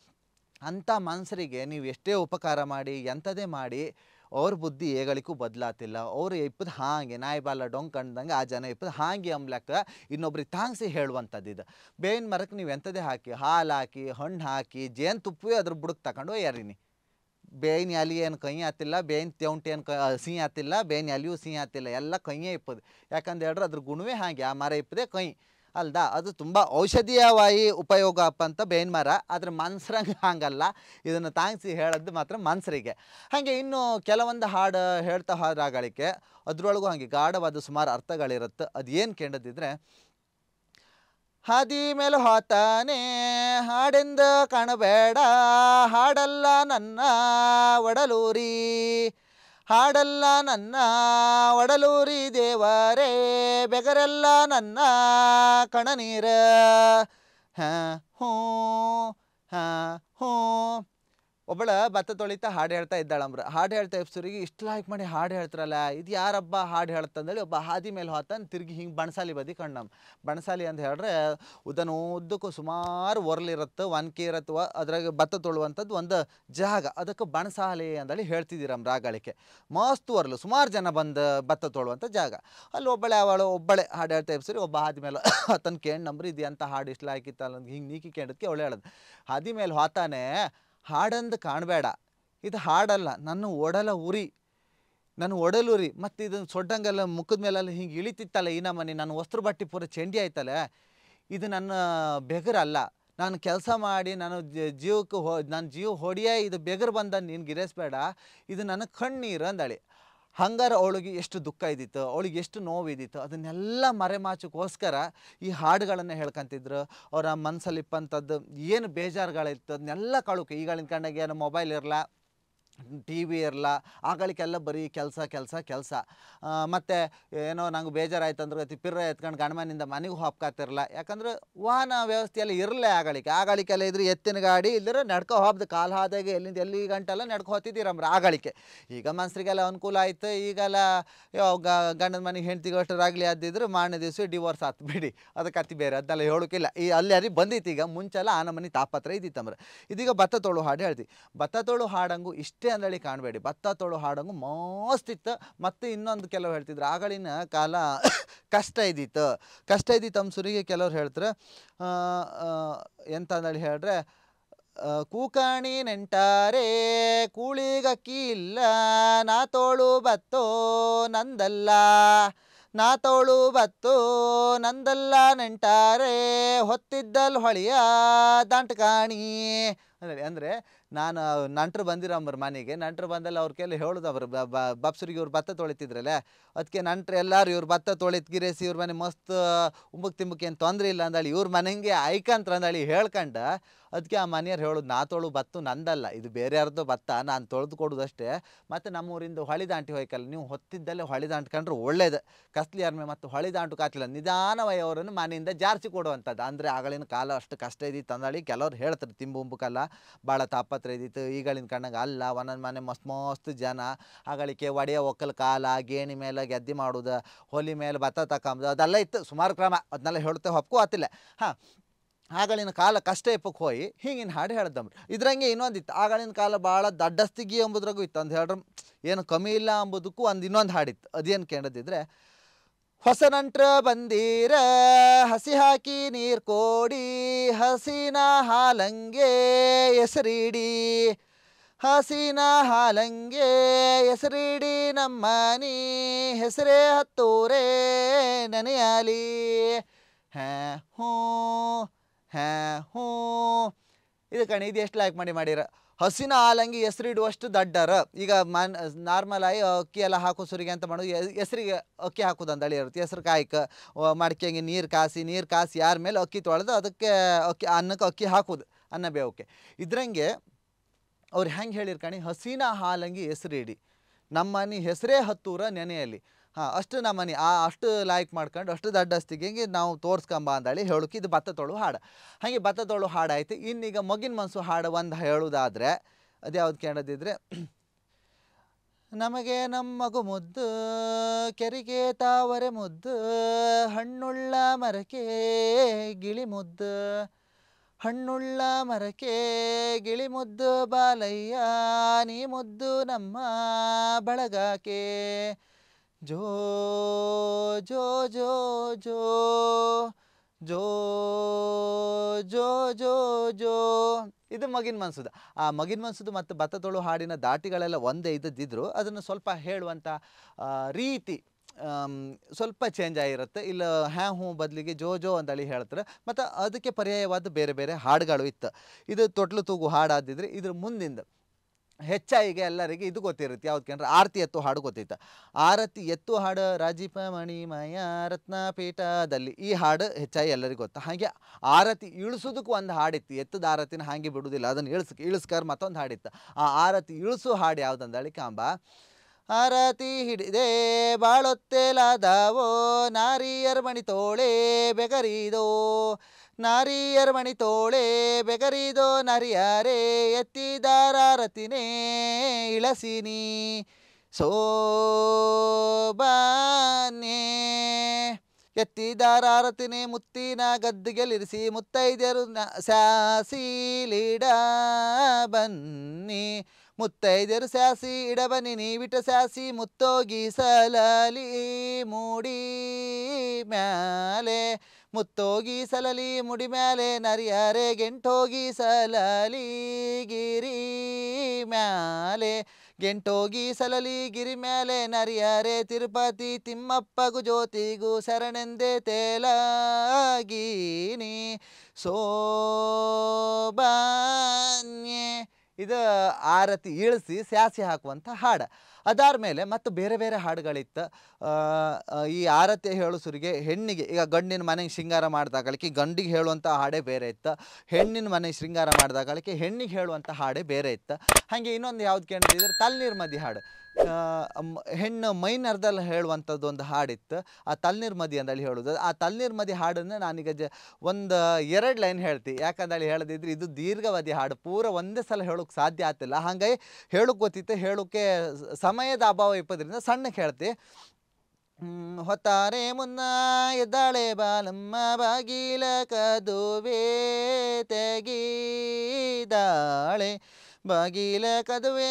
ಅಂಥ ಮನ್ಸರಿಗೆ ನೀವು ಎಷ್ಟೇ ಉಪಕಾರ ಮಾಡಿ ಎಂಥದೇ ಮಾಡಿ ಅವ್ರ ಬುದ್ಧಿ ಏಗಳಿಗೂ ಬದಲಾತಿಲ್ಲ ಅವ್ರು ಇಪ್ಪದು ಹಾಗೆ ನಾಯಿ ಬಾಲ ಡೊಂಗ್ ಕಂಡಂಗೆ ಆ ಜನ ಇಪ್ಪದು ಹಾಗೆ ಅಂಬ್ಲಕ್ಕ ಇನ್ನೊಬ್ರಿಗೆ ತಾಂಗ್ಸಿ ಹೇಳುವಂಥದ್ದು ಇದು ಬೇವಿನ ಮರಕ್ಕೆ ನೀವು ಎಂಥದೇ ಹಾಕಿ ಹಾಲು ಹಾಕಿ ಹಣ್ಣು ಹಾಕಿ ಜೇನುತುಪ್ಪವೇ ಅದ್ರ ಬುಡಕ್ಕೆ ತಗೊಂಡು ಯಾರಿನಿ ಬೇವಿನ ಅಲಿ ಏನು ಕೈ ಆತಿಲ್ಲ ಬೇವಿನ ತೆವಂಟು ಏನು ಕ ಸಿಹಿ ಆತಿಲ್ಲ ಬೇವಿನ ಅಲಿಯೂ ಸಿಹಿ ಆತಿಲ್ಲ ಎಲ್ಲ ಕೈಯೇ ಇಪ್ಪದು ಯಾಕಂದ್ರೆ ಹೇಳ್ರೆ ಅದ್ರ ಗುಣವೇ ಹಾಗೆ ಆ ಮರ ಇಪ್ಪದೆ ಕೈ ಅಲ್ದಾ ಅದು ತುಂಬ ಔಷಧೀಯವಾಗಿ ಉಪಯೋಗ ಅಂತ ಬೇನ್ಮಾರ ಮರ ಆದರೆ ಮನ್ಸ್ರಂಗೆ ಹಾಗಲ್ಲ ಇದನ್ನು ತಾಂಗಿಸಿ ಹೇಳೋದು ಮಾತ್ರ ಮನ್ಸರಿಗೆ ಹಾಗೆ ಇನ್ನು ಕೆಲವೊಂದು ಹಾಡು ಹೇಳ್ತಾ ಹೋದ್ರಾಗಳಿಕೆ ಅದರೊಳಗೂ ಹಾಗೆ ಗಾಢವಾದ ಸುಮಾರು ಅರ್ಥಗಳಿರುತ್ತೆ ಅದು ಏನು ಕೇಳದಿದ್ರೆ ಹಾದಿ ಮೇಲೆ ಹೋತಾನೆ ಹಾಡೆಂದು ಕಾಣಬೇಡ ಹಾಡಲ್ಲ ನನ್ನ ಒಡಲೂರಿ ಹಾಡಲ್ಲ ನನ್ನ ಒಡಲೂರಿ ದೇವರೇ ಬೆಗರೆಲ್ಲ ನನ್ನ ಕಣನೀರ ಹಾ ಹೂ ಹಾ ಹೂ ಒಬ್ಬಳ ಭತ್ತ ತೊಳಿತಾ ಹಾಡು ಹೇಳ್ತಾ ಇದ್ದಾಳಂಬ್ರ ಹಾಡು ಹೇಳ್ತಾ ಇಪ್ಸುರಿಗೆ ಇಷ್ಟು ಲಾಯ್ಕ್ ಮಾಡಿ ಹಾಡು ಹೇಳ್ತಾರಲ್ಲ ಇದು ಯಾರಬ್ಬ ಹಾಡು ಹೇಳ್ತಂದೇಳಿ ಒಬ್ಬ ಹಾದಿ ಮೇಲೆ ಹೋತಾನೆ ತಿರುಗಿ ಹಿಂಗೆ ಬಣಸಾಲಿ ಬದಿ ಕಣ್ಣಮ್ ಬಣಸಾಲಿ ಅಂತ ಹೇಳ್ರೆ ಉದನ ಉದ್ದಕ್ಕೂ ಸುಮಾರು ಒರ್ಲಿರತ್ತೆ ಒನ್ಕೆ ಇರತ್ತೆ ಅದ್ರಾಗ ಭತ್ತ ತೊಳುವಂಥದ್ದು ಒಂದು ಜಾಗ ಅದಕ್ಕೆ ಬಣಸಾಲಿ ಅಂದೇಳಿ ಹೇಳ್ತಿದ್ದೀರಮ್ಮ ರಾಗಳಿಕೆ ಮಸ್ತ್ ಒರ್ಲು ಸುಮಾರು ಜನ ಬಂದು ಭತ್ತ ತೊಳುವಂಥ ಜಾಗ ಅಲ್ಲಿ ಒಬ್ಬಳೆ ಅವಳು ಒಬ್ಬಳೆ ಹಾಡು ಹೇಳ್ತಾ ಎಪ್ಸರಿ ಒಬ್ಬ ಹಾದಿ ಮೇಲೆ ಆತನ ಕೇಂಡ್ ನಂಬ್ರಿ ಇದು ಅಂತ ಹಾಡು ಇಷ್ಟ ಹಾಕಿತ್ತಲ್ಲ ಹಿಂಗೆ ನೀಕಿ ಕೇಳಿದಕ್ಕೆ ಅವಳು ಹೇಳೋದು ಹಾದಿ ಮೇಲೆ ಹೋತಾನೆ ಹಾಡಂದು ಕಾಣಬೇಡ ಇದು ಹಾಡಲ್ಲ ನನ್ನ ಒಡಲ ಉರಿ ನನ್ನ ಉರಿ ಮತ್ತು ಇದನ್ನು ಸೊಡ್ಡಂಗೆಲ್ಲ ಮುಖದ ಮೇಲೆಲ್ಲ ಹಿಂಗೆ ಇಳಿತಿತ್ತಲ್ಲ ಈ ನಮ್ಮನೆ ನನ್ನ ವಸ್ತ್ರ ಬಟ್ಟೆ ಪೂರ ಚೆಂಡಿ ಆಯ್ತಲ್ಲ ಇದು ನನ್ನ ಬೆಗರಲ್ಲ ನಾನು ಕೆಲಸ ಮಾಡಿ ನಾನು ಜೀವಕ್ಕೆ ಹೋ ನನ್ನ ಜೀವ ಹೊಡೆಯ ಇದು ಬೆಗರು ಬಂದ ನೀನು ಗಿರೇಸ್ಬೇಡ ಇದು ನನ್ನ ಕಣ್ಣೀರು ಅಂದಳೆ ಹಂಗಾರೆ ಅವಳಿಗೆ ಎಷ್ಟು ದುಃಖ ಇದ್ದಿತ್ತು ಅವಳಿಗೆ ಎಷ್ಟು ನೋವಿದ್ದಿತ್ತು ಅದನ್ನೆಲ್ಲ ಮರೆಮಾಚೋಕ್ಕೋಸ್ಕರ ಈ ಹಾಡುಗಳನ್ನು ಹೇಳ್ಕೊಂತಿದ್ರು ಅವರ ಮನಸ್ಸಲ್ಲಿಪ್ಪಂಥದ್ದು ಏನು ಬೇಜಾರುಗಳಿತ್ತು ಅದನ್ನೆಲ್ಲ ಕಳುಕು ಈಗಳಿನ ಕಣ್ಣಾಗ ಏನು ಮೊಬೈಲ್ ಇರಲ್ಲ ಟಿ ವಿ ಇರಲ್ಲ ಆಗಳಿಕೆಲ್ಲ ಬರೀ ಕೆಲಸ ಕೆಲಸ ಕೆಲಸ ಮತ್ತು ಏನೋ ನಂಗೆ ಬೇಜಾರಾಯ್ತು ಅಂದ್ರೆ ತಿಪ್ಪಿರ ಎತ್ಕೊಂಡು ಗಣಮನಿಂದ ಮನೆಗೆ ಹಾಪ್ಕಾತಿರಲ್ಲ ಯಾಕಂದ್ರೆ ವಾಹನ ವ್ಯವಸ್ಥೆಯಲ್ಲಿ ಇರಲೇ ಆಗಳಿಕೆ ಆಗಳಿಕೆಲ್ಲ ಇದ್ರೆ ಎತ್ತಿನ ಗಾಡಿ ಇಲ್ಲದ್ರೆ ನಡ್ಕೊ ಹೋಗ್ದು ಕಾಲು ಹಾದಾಗೆ ಎಲ್ಲಿಂದ ಎಲ್ಲಿ ಗಂಟೆಲ್ಲ ನಡ್ಕೊ ಆಗಳಿಕೆ ಈಗ ಮನ್ಸರಿಗೆಲ್ಲ ಅನುಕೂಲ ಆಯಿತು ಈಗೆಲ್ಲ ಗಂಡನ ಮನೆಗೆ ಅಷ್ಟರಾಗಲಿ ಅದಿದ್ರೆ ಮಾರನೇ ದಿವಸ ಡಿವೋರ್ಸ್ ಆತು ಬಿಡಿ ಅದಕ್ಕೆ ಅತಿ ಬೇರೆ ಅದನ್ನೆಲ್ಲ ಹೇಳೋಕ್ಕಿಲ್ಲ ಈ ಅಲ್ಲಿ ಅರಿ ಬಂದಿತ್ತು ಈಗ ಮುಂಚೆಲ್ಲ ಆನ ಮನೆ ತಾಪತ್ರ ಇದ್ದಿತ್ತಮ್ರೆ ಇದೀಗ ಭತ್ತ ತೊಳು ಹಾಡು ಹೇಳ್ತಿ ಭತ್ತ ತೊಳು ಹಾಡಂಗು ಇಷ್ಟೇ ಅಂದಳಿ ಕಾಣಬೇಡಿ ಭತ್ತ ತೋಳು ಹಾಡಂಗು ಮೋಸ್ತಿತ್ತು ಇತ್ತು ಮತ್ತು ಇನ್ನೊಂದು ಕೆಲವು ಹೇಳ್ತಿದ್ರು ಆಗಳಿನ ಕಾಲ ಕಷ್ಟ ಇದ್ದಿತ್ತು ಕಷ್ಟ ಇದ್ದಿತ್ತು ಸುರಿಗೆ ಕೆಲವ್ರು ಹೇಳ್ತಾರೆ ಎಂತ ಅಂದಳಿ ಹೇಳ್ರೆ ಕೂಕಾಣಿ ನೆಂಟಾರೆ ಕೂಳಿಗಕ್ಕಿ ಇಲ್ಲ ನಾ ತೋಳು ಬತ್ತೋ ನಂದಲ್ಲ ನಾ ತೋಳು ಬತ್ತು ನಂದಲ್ಲ ನೆಂಟಾರೆ ಹೊತ್ತಿದ್ದಲ್ ಹೊಳಿಯ ದಂಟಕಾಣಿ ಅಂದ್ರೆ ಅಂದರೆ ನಾನು ನಂಟ್ರು ಬಂದಿರಮ್ರ ಮನೆಗೆ ನಂಟರು ಬಂದಲ್ಲಿ ಅವ್ರ ಕೇಳಿ ಬ ಬಬ್ಸ್ರಿಗೆ ಇವ್ರು ಭತ್ತ ತೊಳಿತಿದ್ರಲ್ಲೇ ಅದಕ್ಕೆ ನಂಟ್ರು ಎಲ್ಲರೂ ಇವ್ರು ಭತ್ತ ತೊಳಿತ್ ಗಿರೇಸಿ ಇವ್ರ ಮನೆ ಮಸ್ತ್ ಉಂಬಕ್ ತಿಂಬಕ್ಕೆ ಏನು ತೊಂದರೆ ಇಲ್ಲ ಅಂದಳಿ ಇವ್ರ ಮನೆಗೆ ಐಕಂತ್ರ ಅಂದಳಿ ಹೇಳ್ಕಂಡ ಅದಕ್ಕೆ ಆ ಮನೆಯವ್ರು ಹೇಳೋದು ನಾ ತೊಳು ಭತ್ತು ನಂದಲ್ಲ ಇದು ಬೇರೆ ಯಾರ್ದು ಭತ್ತ ನಾನು ತೊಳೆದು ಕೊಡೋದಷ್ಟೇ ಮತ್ತು ನಮ್ಮೂರಿಂದ ಹೊಳಿದಾಂಟಿ ಹೋಯ್ಕಲ್ಲ ನೀವು ಹೊತ್ತಿದ್ದಲ್ಲೇ ಹೊಳಿದಾಂಟ್ಕೊಂಡ್ರೆ ಒಳ್ಳೇದು ಕಸ್ಲಿ ಅರ್ಮೆ ಮತ್ತು ಹೊಳಿದಾಂಟು ಕಾತಿಲ್ಲ ನಿಧಾನವಾಗಿ ಮನೆಯಿಂದ ಜಾರ್ಸಿ ಕೊಡುವಂಥದ್ದು ಅಂದರೆ ಆಗಳಿನ ಕಾಲ ಅಷ್ಟು ಕಷ್ಟ ಇದ್ದಿತ್ತು ತಂದಾಳಿ ಕೆಲವ್ರು ಹೇಳ್ತಾರೆ ತಿಂಬು ಉಂಬುಕಲ್ಲ ಭಾಳ ತಾಪ ಹತ್ರ ಇದ್ದಿತ್ತು ಈಗಳಿನ ಕಣ್ಣಾಗ ಅಲ್ಲ ಒಂದೊಂದು ಮನೆ ಮಸ್ತ್ ಮಸ್ತ್ ಜನ ಆಗಳಿಕೆ ಒಡೆಯ ಒಕ್ಕಲ್ ಕಾಲ ಗೇಣಿ ಮೇಲೆ ಗೆದ್ದಿ ಮಾಡೋದು ಹೊಲಿ ಮೇಲೆ ಭತ್ತ ತಕೊಂಬುದು ಅದೆಲ್ಲ ಇತ್ತು ಸುಮಾರು ಕ್ರಮ ಅದನ್ನೆಲ್ಲ ಹೇಳುತ್ತೆ ಹೊಪ್ಪು ಆತಿಲ್ಲ ಹಾಂ ಆಗಳಿನ ಕಾಲ ಕಷ್ಟ ಇಪ್ಪಕ್ಕೆ ಹೋಗಿ ಹಿಂಗಿನ ಹಾಡು ಹೇಳ್ದಂಬ್ರಿ ಇದ್ರಂಗೆ ಇನ್ನೊಂದು ಇತ್ತು ಆಗಳಿನ ಕಾಲ ಭಾಳ ದಡ್ಡಸ್ತಿಗಿ ಎಂಬುದ್ರಾಗೂ ಇತ್ತು ಅಂತ ಹೇಳ್ರಿ ಏನು ಕಮ್ಮಿ ಇಲ್ಲ ಅಂಬುದಕ್ಕೂ ಒಂದು ಇನ್ನೊಂದು ಹಾಡಿತ್ತು ಅದೇನು ಕೇಳದಿದ್ರೆ ಹೊಸನಂಟ್ರ ಬಂದೀರ ಹಸಿ ಹಾಕಿ ನೀರು ಕೋಡಿ ಹಸಿನ ಹಾಲಂಗೆ ಹೆಸರಿಡಿ ಹಸಿನ ಹಾಲಂಗೆ ಹೆಸರಿಡಿ ನಮ್ಮನಿ ಹೆಸರೇ ಹತ್ತೂರೇ ನನೆಯಾಲಿ ಹ್ಯಾ ಹ್ಞೂ ಹ್ಯಾ ಹ್ಞೂ ಇದು ಕಣಿ ಇದು ಎಷ್ಟು ಲೈಕ್ ಮಾಡಿ ಮಾಡಿರ ಹಸಿನ ಹಾಲಂಗಿ ಹೆಸರಿಡುವಷ್ಟು ದಡ್ಡರ ಈಗ ಮನ್ ನಾರ್ಮಲ್ ಆಗಿ ಅಕ್ಕಿ ಎಲ್ಲ ಹಾಕೋ ಸುರಿಗೆ ಅಂತ ಮಾಡೋದು ಹೆಸರಿಗೆ ಅಕ್ಕಿ ಹಾಕೋದು ಅಳಿ ಇರುತ್ತೆ ಹೆಸ್ರು ಕಾಯ್ಕ ಹಂಗೆ ನೀರು ಕಾಸಿ ನೀರು ಕಾಸಿ ಯಾರ ಮೇಲೆ ಅಕ್ಕಿ ತೊಳೆದು ಅದಕ್ಕೆ ಅಕ್ಕಿ ಅನ್ನಕ್ಕೆ ಅಕ್ಕಿ ಹಾಕೋದು ಅನ್ನ ಬೇವಕ್ಕೆ ಇದ್ರಂಗೆ ಅವ್ರು ಹೆಂಗೆ ಹೇಳಿರ್ಕಣಿ ಹಸಿನ ಹಾಲಂಗಿ ಹೆಸರಿಡಿ ನಮ್ಮನಿ ಹೆಸರೇ ಹತ್ತೂರ ನೆನೆಯಲ್ಲಿ ಹಾಂ ಅಷ್ಟು ನಮ್ಮನೆ ಆ ಅಷ್ಟು ಲೈಕ್ ಮಾಡ್ಕೊಂಡು ಅಷ್ಟು ಅಸ್ತಿಗೆ ಹಿಂಗೆ ನಾವು ತೋರ್ಸ್ಕೊಂಬ ಅಂದಾಳಿ ಹೇಳೋಕೆ ಇದು ಭತ್ತ ತೊಳು ಹಾಡು ಹಾಗೆ ಭತ್ತ ತೊಳು ಹಾಡಾಯ್ತು ಇನ್ನೀಗ ಮಗಿನ ಮನಸ್ಸು ಹಾಡು ಒಂದು ಹೇಳೋದಾದರೆ ಅದು ಕೇಳೋದಿದ್ರೆ ನಮಗೆ ಮಗು ಮುದ್ದು ಕೆರಿಗೆ ತಾವರೆ ಮುದ್ದು ಹಣ್ಣುಳ್ಳ ಮರಕೆ ಗಿಳಿ ಮುದ್ದು ಹಣ್ಣುಳ್ಳ ಮರಕೆ ಗಿಳಿ ಮುದ್ದು ಬಾಲಯ್ಯ ನೀ ಮುದ್ದು ನಮ್ಮ ಬಳಗಾಕೆ ಜೋ ಜೋ ಜೋ ಜೋ ಜೋ ಜೋ ಜೋ ಜೋ ಇದು ಮಗಿನ ಮನ್ಸುದ ಆ ಮಗಿನ ಮನ್ಸುದು ಮತ್ತು ತೊಳು ಹಾಡಿನ ದಾಟಿಗಳೆಲ್ಲ ಒಂದೇ ಇದ್ದಿದ್ರು ಅದನ್ನು ಸ್ವಲ್ಪ ಹೇಳುವಂಥ ರೀತಿ ಸ್ವಲ್ಪ ಚೇಂಜ್ ಆಗಿರುತ್ತೆ ಇಲ್ಲ ಹ್ಯಾ ಹೂ ಬದಲಿಗೆ ಜೋ ಜೋ ಅಂದಳಿ ಹೇಳ್ತಾರೆ ಮತ್ತು ಅದಕ್ಕೆ ಪರ್ಯಾಯವಾದ ಬೇರೆ ಬೇರೆ ಹಾಡುಗಳು ಇತ್ತು ಇದು ತೊಟ್ಲು ತೂಗು ಹಾಡಾದಿದ್ರೆ ಇದ್ರ ಮುಂದಿಂದ ಹೆಚ್ಚಾಗಿ ಎಲ್ಲರಿಗೆ ಇದು ಗೊತ್ತಿರುತ್ತೆ ಯಾವ್ದು ಕೇಂದ್ರ ಆರತಿ ಎತ್ತು ಹಾಡು ಗೊತ್ತೈತೆ ಆರತಿ ಎತ್ತು ಹಾಡು ರಾಜೀಪ ಮಣಿ ರತ್ನ ರತ್ನಪೀಠದಲ್ಲಿ ಈ ಹಾಡು ಹೆಚ್ಚಾಗಿ ಎಲ್ಲರಿಗೂ ಗೊತ್ತು ಹಾಗೆ ಆರತಿ ಇಳಿಸೋದಕ್ಕೂ ಒಂದು ಹಾಡಿತ್ತು ಎತ್ತದ ಆರತಿನ ಹಾಗೆ ಬಿಡುವುದಿಲ್ಲ ಅದನ್ನು ಇಳಿಸ್ಕ ಇಳಿಸ್ಕರ್ ಮತ್ತೊಂದು ಹಾಡಿತ್ತು ಆ ಆರತಿ ಇಳಿಸೋ ಹಾಡು ಯಾವ್ದಂದಳಿ ಕಾಂಬ ಆರತಿ ಹಿಡಿದೆ ಬಾಳೊತ್ತೆಲಾದವೋ ನಾರಿಯರ್ ಮಣಿ ತೋಳೆ ಬೆಗರಿದೋ ನಾರಿಯರ ಮಣಿ ತೋಳೆ ಬೆಗರಿದೋ ನರಿಯಾರೆ ಎತ್ತಿದಾರತಿನೇ ಇಳಸಿನಿ ಎತ್ತಿದಾರ ಎತ್ತಿದಾರತಿನೇ ಮುತ್ತಿನ ಗದ್ದುಗೆಲಿರಿಸಿ ಮುತ್ತೈದ್ಯರು ಲೀಡ ಬನ್ನಿ ಮುತ್ತೈದ್ಯರು ಸ್ಯಾಸಿ ಇಡಬನ್ನಿ ನೀವಿಟ ಸಾಸಿ ಮುತ್ತೋಗಿ ಸಲಲಿ ಮೂಡಿ ಮ್ಯಾಲೆ ಮುತ್ತೋಗಿ ಸಲಲಿ ಮುಡಿ ಮುಡಿಮ್ಯಾಲೆ ನರಿಯಾರೆ ಗೆಂಟೋಗಿ ಸಲಲಿ ಗಿರಿ ಮ್ಯಾಲೆ ಗೆಂಟೋಗಿ ಸಲಲಿ ಗಿರಿ ಮ್ಯಾಲೆ ನರಿಯಾರೆ ತಿರುಪತಿ ತಿಮ್ಮಪ್ಪಗು ಜ್ಯೋತಿಗೂ ಶರಣೆಂದೇ ಸೋ ಸೋಬಾನ್ಯೆ ಇದು ಆರತಿ ಇಳಿಸಿ ಸ್ಯಾಸಿ ಹಾಕುವಂಥ ಹಾಡು ಅದಾದ ಮೇಲೆ ಮತ್ತು ಬೇರೆ ಬೇರೆ ಹಾಡುಗಳಿತ್ತು ಈ ಆರತಿ ಹೇಳುಸುರಿಗೆ ಹೆಣ್ಣಿಗೆ ಈಗ ಗಂಡಿನ ಮನೆಗೆ ಶೃಂಗಾರ ಮಾಡಿದಾಗಳಿಕೆ ಗಂಡಿಗೆ ಹೇಳುವಂಥ ಹಾಡೇ ಬೇರೆ ಇತ್ತು ಹೆಣ್ಣಿನ ಮನೆಗೆ ಶೃಂಗಾರ ಮಾಡಿದಾಗಲಿಕ್ಕೆ ಹೆಣ್ಣಿಗೆ ಹೇಳುವಂಥ ಹಾಡೇ ಬೇರೆ ಇತ್ತು ಹಾಗೆ ಇನ್ನೊಂದು ಯಾವ್ದು ಕೇಳಿದ್ರೆ ತಲ್ಲಿರ್ ಮದಿ ಹಾಡು ಹೆಣ್ಣು ಮೈನರ್ದಲ್ಲಿ ಹೇಳುವಂಥದ್ದು ಒಂದು ಹಾಡಿತ್ತು ಆ ತಲ್ನಿರ್ಮದಿ ಅಂದಳಿ ಹೇಳೋದು ಆ ತಲ್ನಿರ್ಮದಿ ಮದಿ ಹಾಡನ್ನು ನಾನೀಗ ಜ ಒಂದು ಎರಡು ಲೈನ್ ಹೇಳ್ತಿ ಯಾಕಂದೇಳಿ ಹೇಳದಿದ್ರೆ ಇದು ದೀರ್ಘಾವಧಿ ಹಾಡು ಪೂರ ಒಂದೇ ಸಲ ಹೇಳೋಕೆ ಸಾಧ್ಯ ಆಗ್ತಿಲ್ಲ ಹಾಗಾಗಿ ಹೇಳೋಕ್ಕೆ ಗೊತ್ತಿತ್ತು ಹೇಳೋಕ್ಕೆ ಸಮಯದ ಅಭಾವ ಇಪ್ಪದ್ರಿಂದ ಸಣ್ಣಕ್ಕೆ ಹೇಳ್ತಿ ಹೊತ್ತಾರೆ ಮುನ್ನ ಎದ್ದಾಳೆ ಬಾಲಮ್ಮ ಬಾಗಿಲ ಕದುವೇ ತೆಗೀದಾಳೆ ಬಾಗಿಲ ಕದುವೆ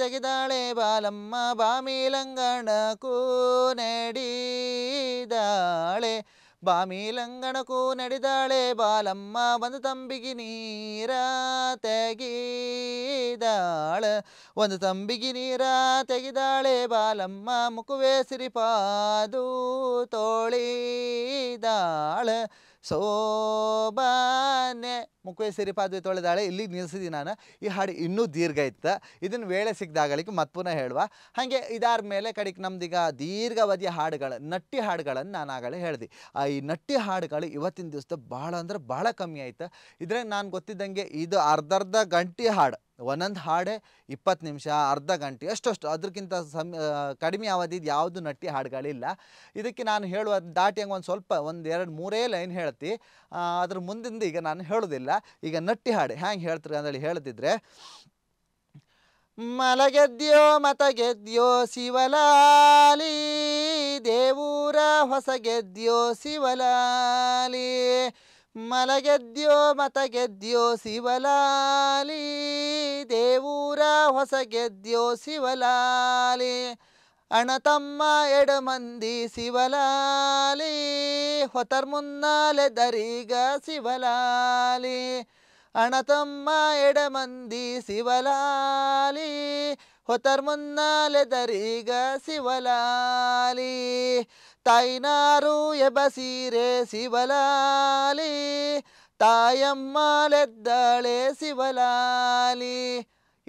ತೆಗೆದಾಳೆ ಬಾಲಮ್ಮ ಬಾಮಿ ಬಾಮಿಲಂಗಣಕ್ಕೂ ಬಾಮಿ ಬಾಮಿಲಂಗಣಕ್ಕೂ ನಡೆದಾಳೆ ಬಾಲಮ್ಮ ಒಂದು ತಂಬಿಗಿ ನೀರ ತೆಗಿದಾಳ ಒಂದು ತಂಬಿಗಿ ನೀರ ತೆಗೆದಾಳೆ ಬಾಲಮ್ಮ ಮುಕುವೆ ಸಿರಿಪಾದು ತೋಳಿದಾಳ ಸೋಬಾನೆ ಮುಕ್ಕೆ ಸಿರಿಪಾದ್ವಿ ತೊಳೆದಾಳೆ ಇಲ್ಲಿ ನಿಲ್ಲಿಸಿದ್ದೀನಿ ನಾನು ಈ ಹಾಡು ಇನ್ನೂ ದೀರ್ಘ ಇತ್ತು ಇದನ್ನು ವೇಳೆ ಸಿಗ್ದಾಗಳಿಗೆ ಮತ್ತೆ ಪುನಃ ಹೇಳುವ ಹಾಗೆ ಇದಾದ ಮೇಲೆ ಕಡೆಗೆ ನಮ್ದೀಗ ದೀರ್ಘಾವಧಿಯ ಹಾಡುಗಳು ನಟ್ಟಿ ಹಾಡುಗಳನ್ನು ನಾನು ಆಗಲೇ ಹೇಳಿದೆ ಈ ನಟ್ಟಿ ಹಾಡುಗಳು ಇವತ್ತಿನ ದಿವಸ ಭಾಳ ಅಂದ್ರೆ ಭಾಳ ಕಮ್ಮಿ ಆಯಿತು ಇದ್ರಾಗ ನಾನು ಗೊತ್ತಿದ್ದಂಗೆ ಇದು ಅರ್ಧರ್ಧ ಗಂಟೆ ಹಾಡು ಒಂದೊಂದು ಹಾಡೆ ಇಪ್ಪತ್ತು ನಿಮಿಷ ಅರ್ಧ ಗಂಟೆ ಅಷ್ಟು ಅದಕ್ಕಿಂತ ಸಮ ಕಡಿಮೆ ಅವಧಿದು ಯಾವುದು ನಟ್ಟಿ ಹಾಡುಗಳಿಲ್ಲ ಇದಕ್ಕೆ ನಾನು ಹೇಳುವ ದಾಟಿ ಹಂಗೆ ಒಂದು ಸ್ವಲ್ಪ ಒಂದು ಎರಡು ಮೂರೇ ಲೈನ್ ಹೇಳ್ತಿ ಅದ್ರ ಮುಂದಿಂದ ಈಗ ನಾನು ಹೇಳೋದಿಲ್ಲ ಈಗ ನಟ್ಟಿ ಹಾಡು ಹ್ಯಾಂಗೆ ಹೇಳ್ತಾರೆ ಅಂದೇಳಿ ಹೇಳದಿದ್ರೆ ಮತ ಗೆದ್ಯೋ ಶಿವಲಾಲಿ ದೇವೂರ ಹೊಸ ಗೆದ್ಯೋ ಶಿವಲಾಲಿ ಮಲಗೆದ್ಯೋ ಗೆದ್ಯೋ ಶಿವಲಾಲಿ ದೇವೂರ ಹೊಸ ಗೆದ್ಯೋ ಶಿವಲಾಲಿ ಅಣತಮ್ಮ ಎಡಮಂದಿ ಶಿವಲಾಲಿ ಹೊತರ್ಮುನ್ನಾಲೆ ದರಿಗ ಶಿವಲಾಲಿ ಅಣತಮ್ಮ ಎಡಮಂದಿ ಶಿವಲಾಲಿ ಹೊತರ್ಮುನ್ನಾಲೆ ದರಿಗ ಶಿವಲಾಲಿ ತಾಯಿನಾರು ಎಬಸೀರೆ ಶಿವಲಾಲಿ ತಾಯಮ್ಮಲೆದ್ದಾಳೆ ಶಿವಲಾಲಿ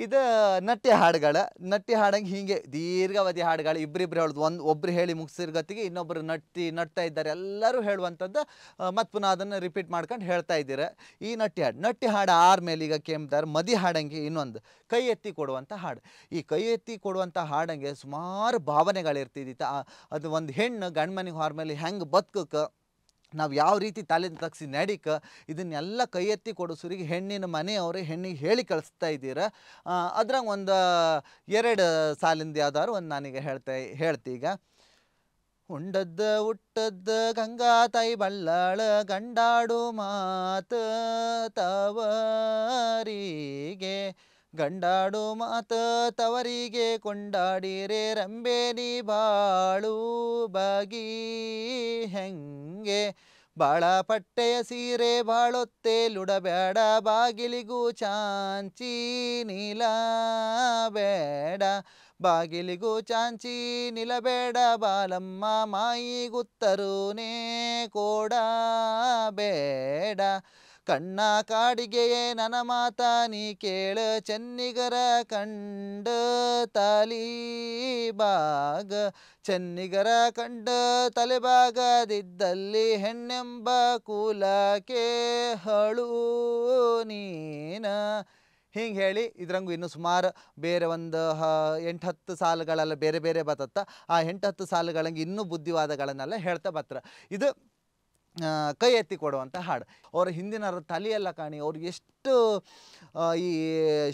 ಇದು ನಟ್ಯ ಹಾಡುಗಳ ನಟ್ಟಿ ಹಾಡಂಗೆ ಹೀಗೆ ದೀರ್ಘಾವಧಿ ಹಾಡುಗಳು ಇಬ್ಬರಿಬ್ರು ಹೇಳೋದು ಒಂದು ಒಬ್ರು ಹೇಳಿ ಮುಗಿಸಿರ್ಗತ್ತಿಗೆ ಇನ್ನೊಬ್ಬರು ನಟ್ಟಿ ನಟ್ತಾ ಇದ್ದಾರೆ ಎಲ್ಲರೂ ಹೇಳುವಂಥದ್ದು ಮತ್ತು ಪುನಃ ಅದನ್ನು ರಿಪೀಟ್ ಮಾಡ್ಕೊಂಡು ಹೇಳ್ತಾ ಇದ್ದೀರ ಈ ನಟ್ಟಿ ಹಾಡು ನಟ್ಟಿ ಹಾಡು ಆರ್ಮೇಲೆ ಈಗ ಕೇಮ್ದಾರ ಮದಿ ಹಾಡಂಗೆ ಇನ್ನೊಂದು ಕೈ ಎತ್ತಿ ಕೊಡುವಂಥ ಹಾಡು ಈ ಕೈ ಎತ್ತಿ ಕೊಡುವಂಥ ಹಾಡಂಗೆ ಸುಮಾರು ಭಾವನೆಗಳಿರ್ತಿದ್ದಿತ್ತು ಅದು ಒಂದು ಹೆಣ್ಣು ಗಂಡ್ಮನಿಗೆ ಹೊರ ಮೇಲೆ ಹೆಂಗೆ ಬದುಕಕ್ಕೆ ನಾವು ಯಾವ ರೀತಿ ತಾಲೀಮು ತಗ್ಸಿ ನಡೀಕ ಇದನ್ನೆಲ್ಲ ಕೈ ಎತ್ತಿ ಕೊಡಿಸೋರಿಗೆ ಹೆಣ್ಣಿನ ಮನೆಯವ್ರೆ ಹೆಣ್ಣಿಗೆ ಹೇಳಿ ಕಳಿಸ್ತಾ ಇದ್ದೀರ ಅದ್ರಾಗ ಒಂದು ಎರಡು ಸಾಲಿಂದ ಯಾವ್ದಾದ್ರು ಒಂದು ನಾನೀಗ ಹೇಳ್ತಾ ಹೇಳ್ತೀಗ ಉಂಡದ್ದ ಹುಟ್ಟದ್ದ ಗಂಗಾ ತಾಯಿ ಬಳ್ಳಾಳ ಗಂಡಾಡು ಮಾತ ತವರಿಗೆ ಗಂಡಾಡು ಮಾತ ತವರಿಗೆ ಕೊಂಡಾಡಿರೆ ರಂಬೇನಿ ಬಾಳು ಬಗಿ ಹೆಂಗೆ ಬಾಳ ಪಟ್ಟೆಯ ಸೀರೆ ಬಾಳೊತ್ತೆ ಲುಡಬೇಡ ಬಾಗಿಲಿಗೂ ಚಾಂಚಿ ಬೇಡ ಬಾಗಿಲಿಗೂ ಚಾಂಚಿ ನಿಲಬೇಡ ಬಾಲಮ್ಮ ಮಾಯಿಗುತ್ತರೂನೇ ಬೇಡ ಕಣ್ಣ ಕಾಡಿಗೆಯೇ ನನ ಮಾತ ನೀ ಕೇಳ ಚೆನ್ನಿಗರ ಕಂಡ ಬಾಗ ಚೆನ್ನಿಗರ ಕಂಡ ತಲೆಬಾಗದಿದ್ದಲ್ಲಿ ಹೆಣ್ಣೆಂಬ ಕೇ ಹಳು ನೀನ ಹಿಂಗೆ ಹೇಳಿ ಇದ್ರಂಗು ಇನ್ನು ಸುಮಾರು ಬೇರೆ ಒಂದು ಹ ಎಂಟು ಹತ್ತು ಸಾಲುಗಳೆಲ್ಲ ಬೇರೆ ಬೇರೆ ಬತ್ತತ್ತ ಆ ಎಂಟು ಹತ್ತು ಸಾಲುಗಳಂಗೆ ಇನ್ನೂ ಬುದ್ಧಿವಾದಗಳನ್ನೆಲ್ಲ ಹೇಳ್ತಾ ಬತ್ತರ ಇದು ಕೈ ಎತ್ತಿ ಕೊಡುವಂಥ ಹಾಡು ಅವರ ಹಿಂದಿನರ ತಲೆಯೆಲ್ಲ ಕಾಣಿ ಅವ್ರಿಗೆ ಎಷ್ಟು ಈ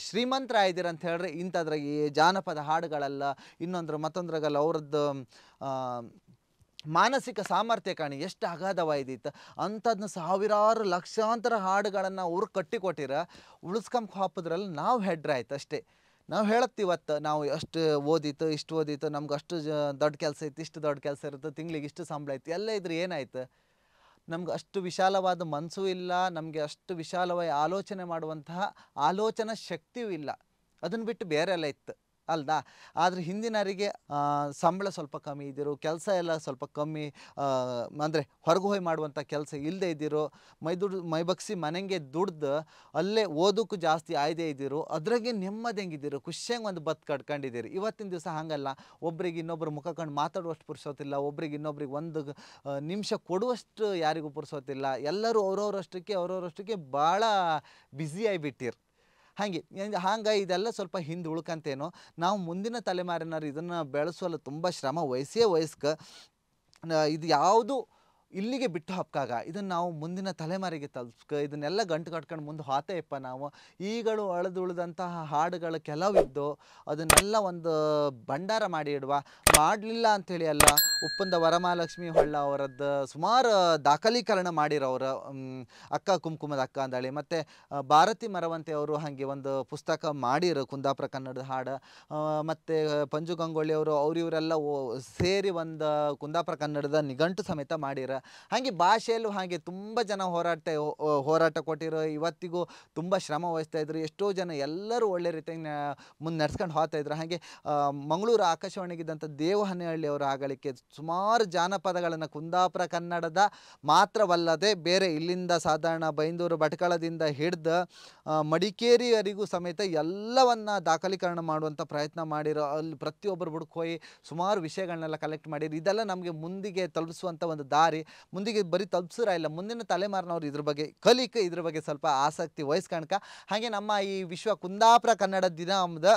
ಶ್ರೀಮಂತರ ಇದ್ದೀರ ಅಂತ ಹೇಳಿದ್ರೆ ಇಂಥದ್ರ ಈ ಜಾನಪದ ಹಾಡುಗಳೆಲ್ಲ ಇನ್ನೊಂದ್ರ ಮತ್ತೊಂದ್ರಾಗಲ್ಲ ಅವ್ರದ್ದು ಮಾನಸಿಕ ಸಾಮರ್ಥ್ಯ ಕಾಣಿ ಎಷ್ಟು ಅಗಾಧವಾಗಿದ್ದಿತ್ತು ಅಂಥದ್ನ ಸಾವಿರಾರು ಲಕ್ಷಾಂತರ ಹಾಡುಗಳನ್ನು ಅವ್ರು ಕಟ್ಟಿಕೊಟ್ಟಿರ ಉಳಿಸ್ಕೊಂಬ ಹಾಪದ್ರಲ್ಲಿ ನಾವು ಆಯ್ತು ಅಷ್ಟೇ ನಾವು ಹೇಳತ್ತಿವತ್ತು ನಾವು ಎಷ್ಟು ಓದಿತ್ತು ಇಷ್ಟು ಓದಿತ್ತು ನಮ್ಗೆ ಅಷ್ಟು ಜ ದೊಡ್ಡ ಕೆಲಸ ಇತ್ತು ಇಷ್ಟು ದೊಡ್ಡ ಕೆಲಸ ಇರುತ್ತೆ ತಿಂಗ್ಳಿಗೆ ಇಷ್ಟು ಸಂಬಳ ಇತ್ತು ಎಲ್ಲ ಇದ್ರೆ ಏನಾಯ್ತು ನಮ್ಗೆ ಅಷ್ಟು ವಿಶಾಲವಾದ ಮನಸ್ಸು ಇಲ್ಲ ನಮಗೆ ಅಷ್ಟು ವಿಶಾಲವಾಗಿ ಆಲೋಚನೆ ಮಾಡುವಂತಹ ಆಲೋಚನಾ ಶಕ್ತಿಯೂ ಇಲ್ಲ ಅದನ್ನು ಬಿಟ್ಟು ಬೇರೆ ಎಲ್ಲ ಇತ್ತು ಅಲ್ದಾ ಆದರೆ ಹಿಂದಿನವರಿಗೆ ಸಂಬಳ ಸ್ವಲ್ಪ ಕಮ್ಮಿ ಇದ್ದಿರು ಕೆಲಸ ಎಲ್ಲ ಸ್ವಲ್ಪ ಕಮ್ಮಿ ಅಂದರೆ ಹೊರಗೆ ಹೋಗಿ ಮಾಡುವಂಥ ಕೆಲಸ ಇಲ್ಲದೆ ಇದ್ದಿರು ಮೈ ದುಡ್ದು ಮೈ ಬಗ್ಸಿ ಮನೆಗೆ ದುಡ್ದು ಅಲ್ಲೇ ಓದೋಕ್ಕೂ ಜಾಸ್ತಿ ಆಯ್ದೆ ಇದ್ದಿರು ಅದ್ರಾಗೆ ನೆಮ್ಮದಿ ಹೆಂಗಿದ್ದೀರು ಖುಷಿಯಾಗಿ ಒಂದು ಬತ್ ಕಟ್ಕೊಂಡಿದ್ದೀರಿ ಇವತ್ತಿನ ದಿವಸ ಹಾಗಲ್ಲ ಒಬ್ರಿಗೆ ಇನ್ನೊಬ್ರು ಮುಖ ಕಂಡು ಮಾತಾಡುವಷ್ಟು ಪುರುಸೋತಿಲ್ಲ ಒಬ್ರಿಗೆ ಇನ್ನೊಬ್ರಿಗೆ ಒಂದು ನಿಮಿಷ ಕೊಡುವಷ್ಟು ಯಾರಿಗೂ ಪುರುಸೋತಿಲ್ಲ ಎಲ್ಲರೂ ಅವ್ರವ್ರಷ್ಟಕ್ಕೆ ಅವ್ರವ್ರಷ್ಟಕ್ಕೆ ಭಾಳ ಬ್ಯುಸಿಯಾಗಿ ಆಗಿಬಿಟ್ಟಿರು ಹಾಗೆ ಹಂಗೆ ಇದೆಲ್ಲ ಸ್ವಲ್ಪ ಹಿಂದೆ ಉಳ್ಕಂತೇನೋ ನಾವು ಮುಂದಿನ ತಲೆಮಾರಿನವ್ರು ಇದನ್ನು ಬೆಳೆಸಲು ತುಂಬ ಶ್ರಮ ವಯಸ್ಸೇ ವಯಸ್ಕ ಇದು ಯಾವುದು ಇಲ್ಲಿಗೆ ಬಿಟ್ಟು ಹಾಕಾಗ ಇದನ್ನು ನಾವು ಮುಂದಿನ ತಲೆಮಾರಿಗೆ ತಲುಪ್ಸ್ಕ ಇದನ್ನೆಲ್ಲ ಗಂಟು ಕಟ್ಕೊಂಡು ಮುಂದೆ ಹಾತೆಯಪ್ಪ ನಾವು ಈಗಳು ಅಳದುಳಿದಂತಹ ಹಾಡುಗಳು ಕೆಲವಿದ್ದು ಅದನ್ನೆಲ್ಲ ಒಂದು ಭಂಡಾರ ಮಾಡಿ ಇಡುವ ಮಾಡಲಿಲ್ಲ ಅಂಥೇಳಿ ಅಲ್ಲ ಉಪ್ಪಂದ ವರಮಹಾಲಕ್ಷ್ಮಿ ಹೊಳ್ಳ ಅವರದ್ದು ಸುಮಾರು ದಾಖಲೀಕರಣ ಮಾಡಿರೋರು ಅಕ್ಕ ಕುಂಕುಮದ ಅಕ್ಕ ಅಂದಾಳಿ ಮತ್ತು ಭಾರತಿ ಮರವಂತೆ ಅವರು ಹಾಗೆ ಒಂದು ಪುಸ್ತಕ ಮಾಡಿರು ಕುಂದಾಪುರ ಕನ್ನಡದ ಹಾಡು ಮತ್ತು ಪಂಜು ಗಂಗೊಳ್ಳಿ ಅವರು ಸೇರಿ ಒಂದು ಕುಂದಾಪುರ ಕನ್ನಡದ ನಿಘಂಟು ಸಮೇತ ಮಾಡಿರ ಹಾಗೆ ಭಾಷೆಯಲ್ಲೂ ಹಾಗೆ ತುಂಬ ಜನ ಹೋರಾಟ ಹೋರಾಟ ಕೊಟ್ಟಿರೋ ಇವತ್ತಿಗೂ ತುಂಬ ಶ್ರಮ ವಹಿಸ್ತಾ ಇದ್ರು ಎಷ್ಟೋ ಜನ ಎಲ್ಲರೂ ಒಳ್ಳೆ ರೀತಿಯಾಗಿ ಮುಂದೆ ನಡ್ಸ್ಕೊಂಡು ಹೋಗ್ತಾಯಿದ್ರು ಹಾಗೆ ಮಂಗಳೂರು ಆಕಾಶವಾಣಿಗಿದ್ದಂಥ ಅವರ ಆಗಲಿಕ್ಕೆ ಸುಮಾರು ಜಾನಪದಗಳನ್ನು ಕುಂದಾಪುರ ಕನ್ನಡದ ಮಾತ್ರವಲ್ಲದೆ ಬೇರೆ ಇಲ್ಲಿಂದ ಸಾಧಾರಣ ಬೈಂದೂರು ಭಟ್ಕಳದಿಂದ ಹಿಡ್ದು ಮಡಿಕೇರಿಯರಿಗೂ ಸಮೇತ ಎಲ್ಲವನ್ನು ದಾಖಲೀಕರಣ ಮಾಡುವಂಥ ಪ್ರಯತ್ನ ಮಾಡಿರೋ ಅಲ್ಲಿ ಪ್ರತಿಯೊಬ್ಬರು ಹುಡುಕೋಯಿ ಸುಮಾರು ವಿಷಯಗಳನ್ನೆಲ್ಲ ಕಲೆಕ್ಟ್ ಮಾಡಿರಿ ಇದೆಲ್ಲ ನಮಗೆ ಮುಂದಿಗೆ ತಲುಪಿಸುವಂಥ ಒಂದು ದಾರಿ ಮುಂದಿಗೆ ಬರೀ ತಪ್ಸಿರ ಇಲ್ಲ ಮುಂದಿನ ತಲೆಮಾರಿನವ್ರು ಇದ್ರ ಬಗ್ಗೆ ಕಲಿಕೆ ಇದ್ರ ಬಗ್ಗೆ ಸ್ವಲ್ಪ ಆಸಕ್ತಿ ವಹಿಸ್ಕಣ್ಕ ಹಾಗೆ ನಮ್ಮ ಈ ವಿಶ್ವ ಕುಂದಾಪುರ ಕನ್ನಡ ದಿನದ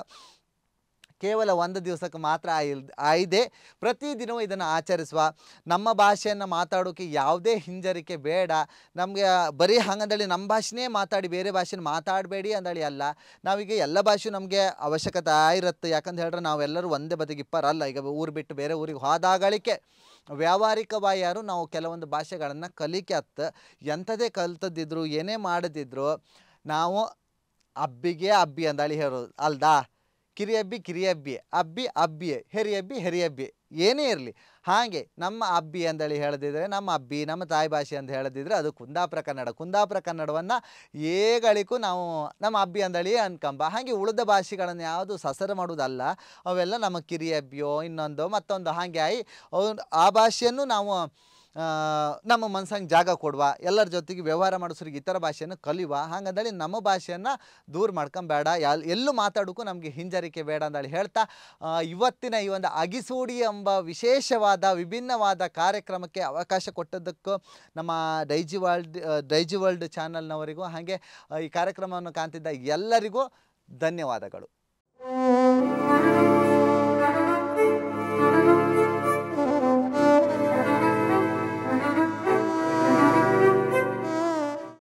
ಕೇವಲ ಒಂದು ದಿವಸಕ್ಕೆ ಮಾತ್ರ ಆಯಿಲ್ ಆಯಿದೆ ಪ್ರತಿದಿನವೂ ಇದನ್ನು ಆಚರಿಸುವ ನಮ್ಮ ಭಾಷೆಯನ್ನು ಮಾತಾಡೋಕ್ಕೆ ಯಾವುದೇ ಹಿಂಜರಿಕೆ ಬೇಡ ನಮಗೆ ಬರೀ ಹಂಗಂದೇಳಿ ನಮ್ಮ ಭಾಷೆನೇ ಮಾತಾಡಿ ಬೇರೆ ಭಾಷೆನ ಮಾತಾಡಬೇಡಿ ಅಂದಳಿ ಅಲ್ಲ ನಾವೀಗ ಎಲ್ಲ ಭಾಷೆ ನಮಗೆ ಅವಶ್ಯಕತೆ ಇರುತ್ತೆ ಯಾಕಂತ ಹೇಳಿದ್ರೆ ನಾವೆಲ್ಲರೂ ಒಂದೇ ಬದಿಗೆ ಇಪ್ಪರಲ್ಲ ಈಗ ಊರು ಬಿಟ್ಟು ಬೇರೆ ಊರಿಗೆ ಹೋದಾಗಳಿಕೆ ವ್ಯಾವಹಾರಿಕವಾಗಿ ನಾವು ಕೆಲವೊಂದು ಭಾಷೆಗಳನ್ನು ಕಲಿಕೆ ಹತ್ತ ಎಂಥದೇ ಕಲ್ತದಿದ್ರು ಏನೇ ಮಾಡದಿದ್ರು ನಾವು ಅಬ್ಬಿಗೆ ಅಬ್ಬಿ ಅಂದಾಳಿ ಹೇಳೋದು ಅಲ್ದಾ ಕಿರಿಯಬ್ಬಿ ಕಿರಿಯಬ್ಬಿ ಅಬ್ಬಿ ಅಬ್ಬಿ ಹೆರಿಯಬ್ಬಿ ಹೆರಿಯಬ್ಬಿ ಏನೇ ಇರಲಿ ಹಾಗೆ ನಮ್ಮ ಅಬ್ಬಿ ಅಂತೇಳಿ ಹೇಳದಿದ್ರೆ ನಮ್ಮ ಅಬ್ಬಿ ನಮ್ಮ ತಾಯಿ ಭಾಷೆ ಅಂತ ಹೇಳದಿದ್ರೆ ಅದು ಕುಂದಾಪುರ ಕನ್ನಡ ಕುಂದಾಪುರ ಕನ್ನಡವನ್ನು ಏಗಳಿಗೂ ನಾವು ನಮ್ಮ ಅಬ್ಬಿ ಅಂದಳಿ ಅನ್ಕಂಬ ಹಾಗೆ ಉಳಿದ ಭಾಷೆಗಳನ್ನು ಯಾವುದು ಸಸರ ಮಾಡುವುದಲ್ಲ ಅವೆಲ್ಲ ನಮ್ಮ ಕಿರಿಯಬ್ಬಿಯೋ ಇನ್ನೊಂದು ಮತ್ತೊಂದು ಹಾಗೆ ಆಯಿ ಆ ಭಾಷೆಯನ್ನು ನಾವು ನಮ್ಮ ಮನ್ಸಂಗೆ ಜಾಗ ಕೊಡುವ ಎಲ್ಲರ ಜೊತೆಗೆ ವ್ಯವಹಾರ ಮಾಡಿಸೋರಿಗೆ ಇತರ ಭಾಷೆಯನ್ನು ಕಲಿಯುವ ಹಾಗಂದೇಳಿ ನಮ್ಮ ಭಾಷೆಯನ್ನು ದೂರ ಮಾಡ್ಕೊಂಬೇಡ ಎಲ್ ಎಲ್ಲೂ ಮಾತಾಡೋಕ್ಕೂ ನಮಗೆ ಹಿಂಜರಿಕೆ ಬೇಡ ಅಂತೇಳಿ ಹೇಳ್ತಾ ಇವತ್ತಿನ ಈ ಒಂದು ಅಗಿಸೂಡಿ ಎಂಬ ವಿಶೇಷವಾದ ವಿಭಿನ್ನವಾದ ಕಾರ್ಯಕ್ರಮಕ್ಕೆ ಅವಕಾಶ ಕೊಟ್ಟದ್ದಕ್ಕೂ ನಮ್ಮ ಡೈಜಿ ವರ್ಲ್ಡ್ ಡೈಜಿ ವರ್ಲ್ಡ್ ಚಾನಲ್ನವರಿಗೂ ಹಾಗೆ ಈ ಕಾರ್ಯಕ್ರಮವನ್ನು ಕಾಣ್ತಿದ್ದ ಎಲ್ಲರಿಗೂ ಧನ್ಯವಾದಗಳು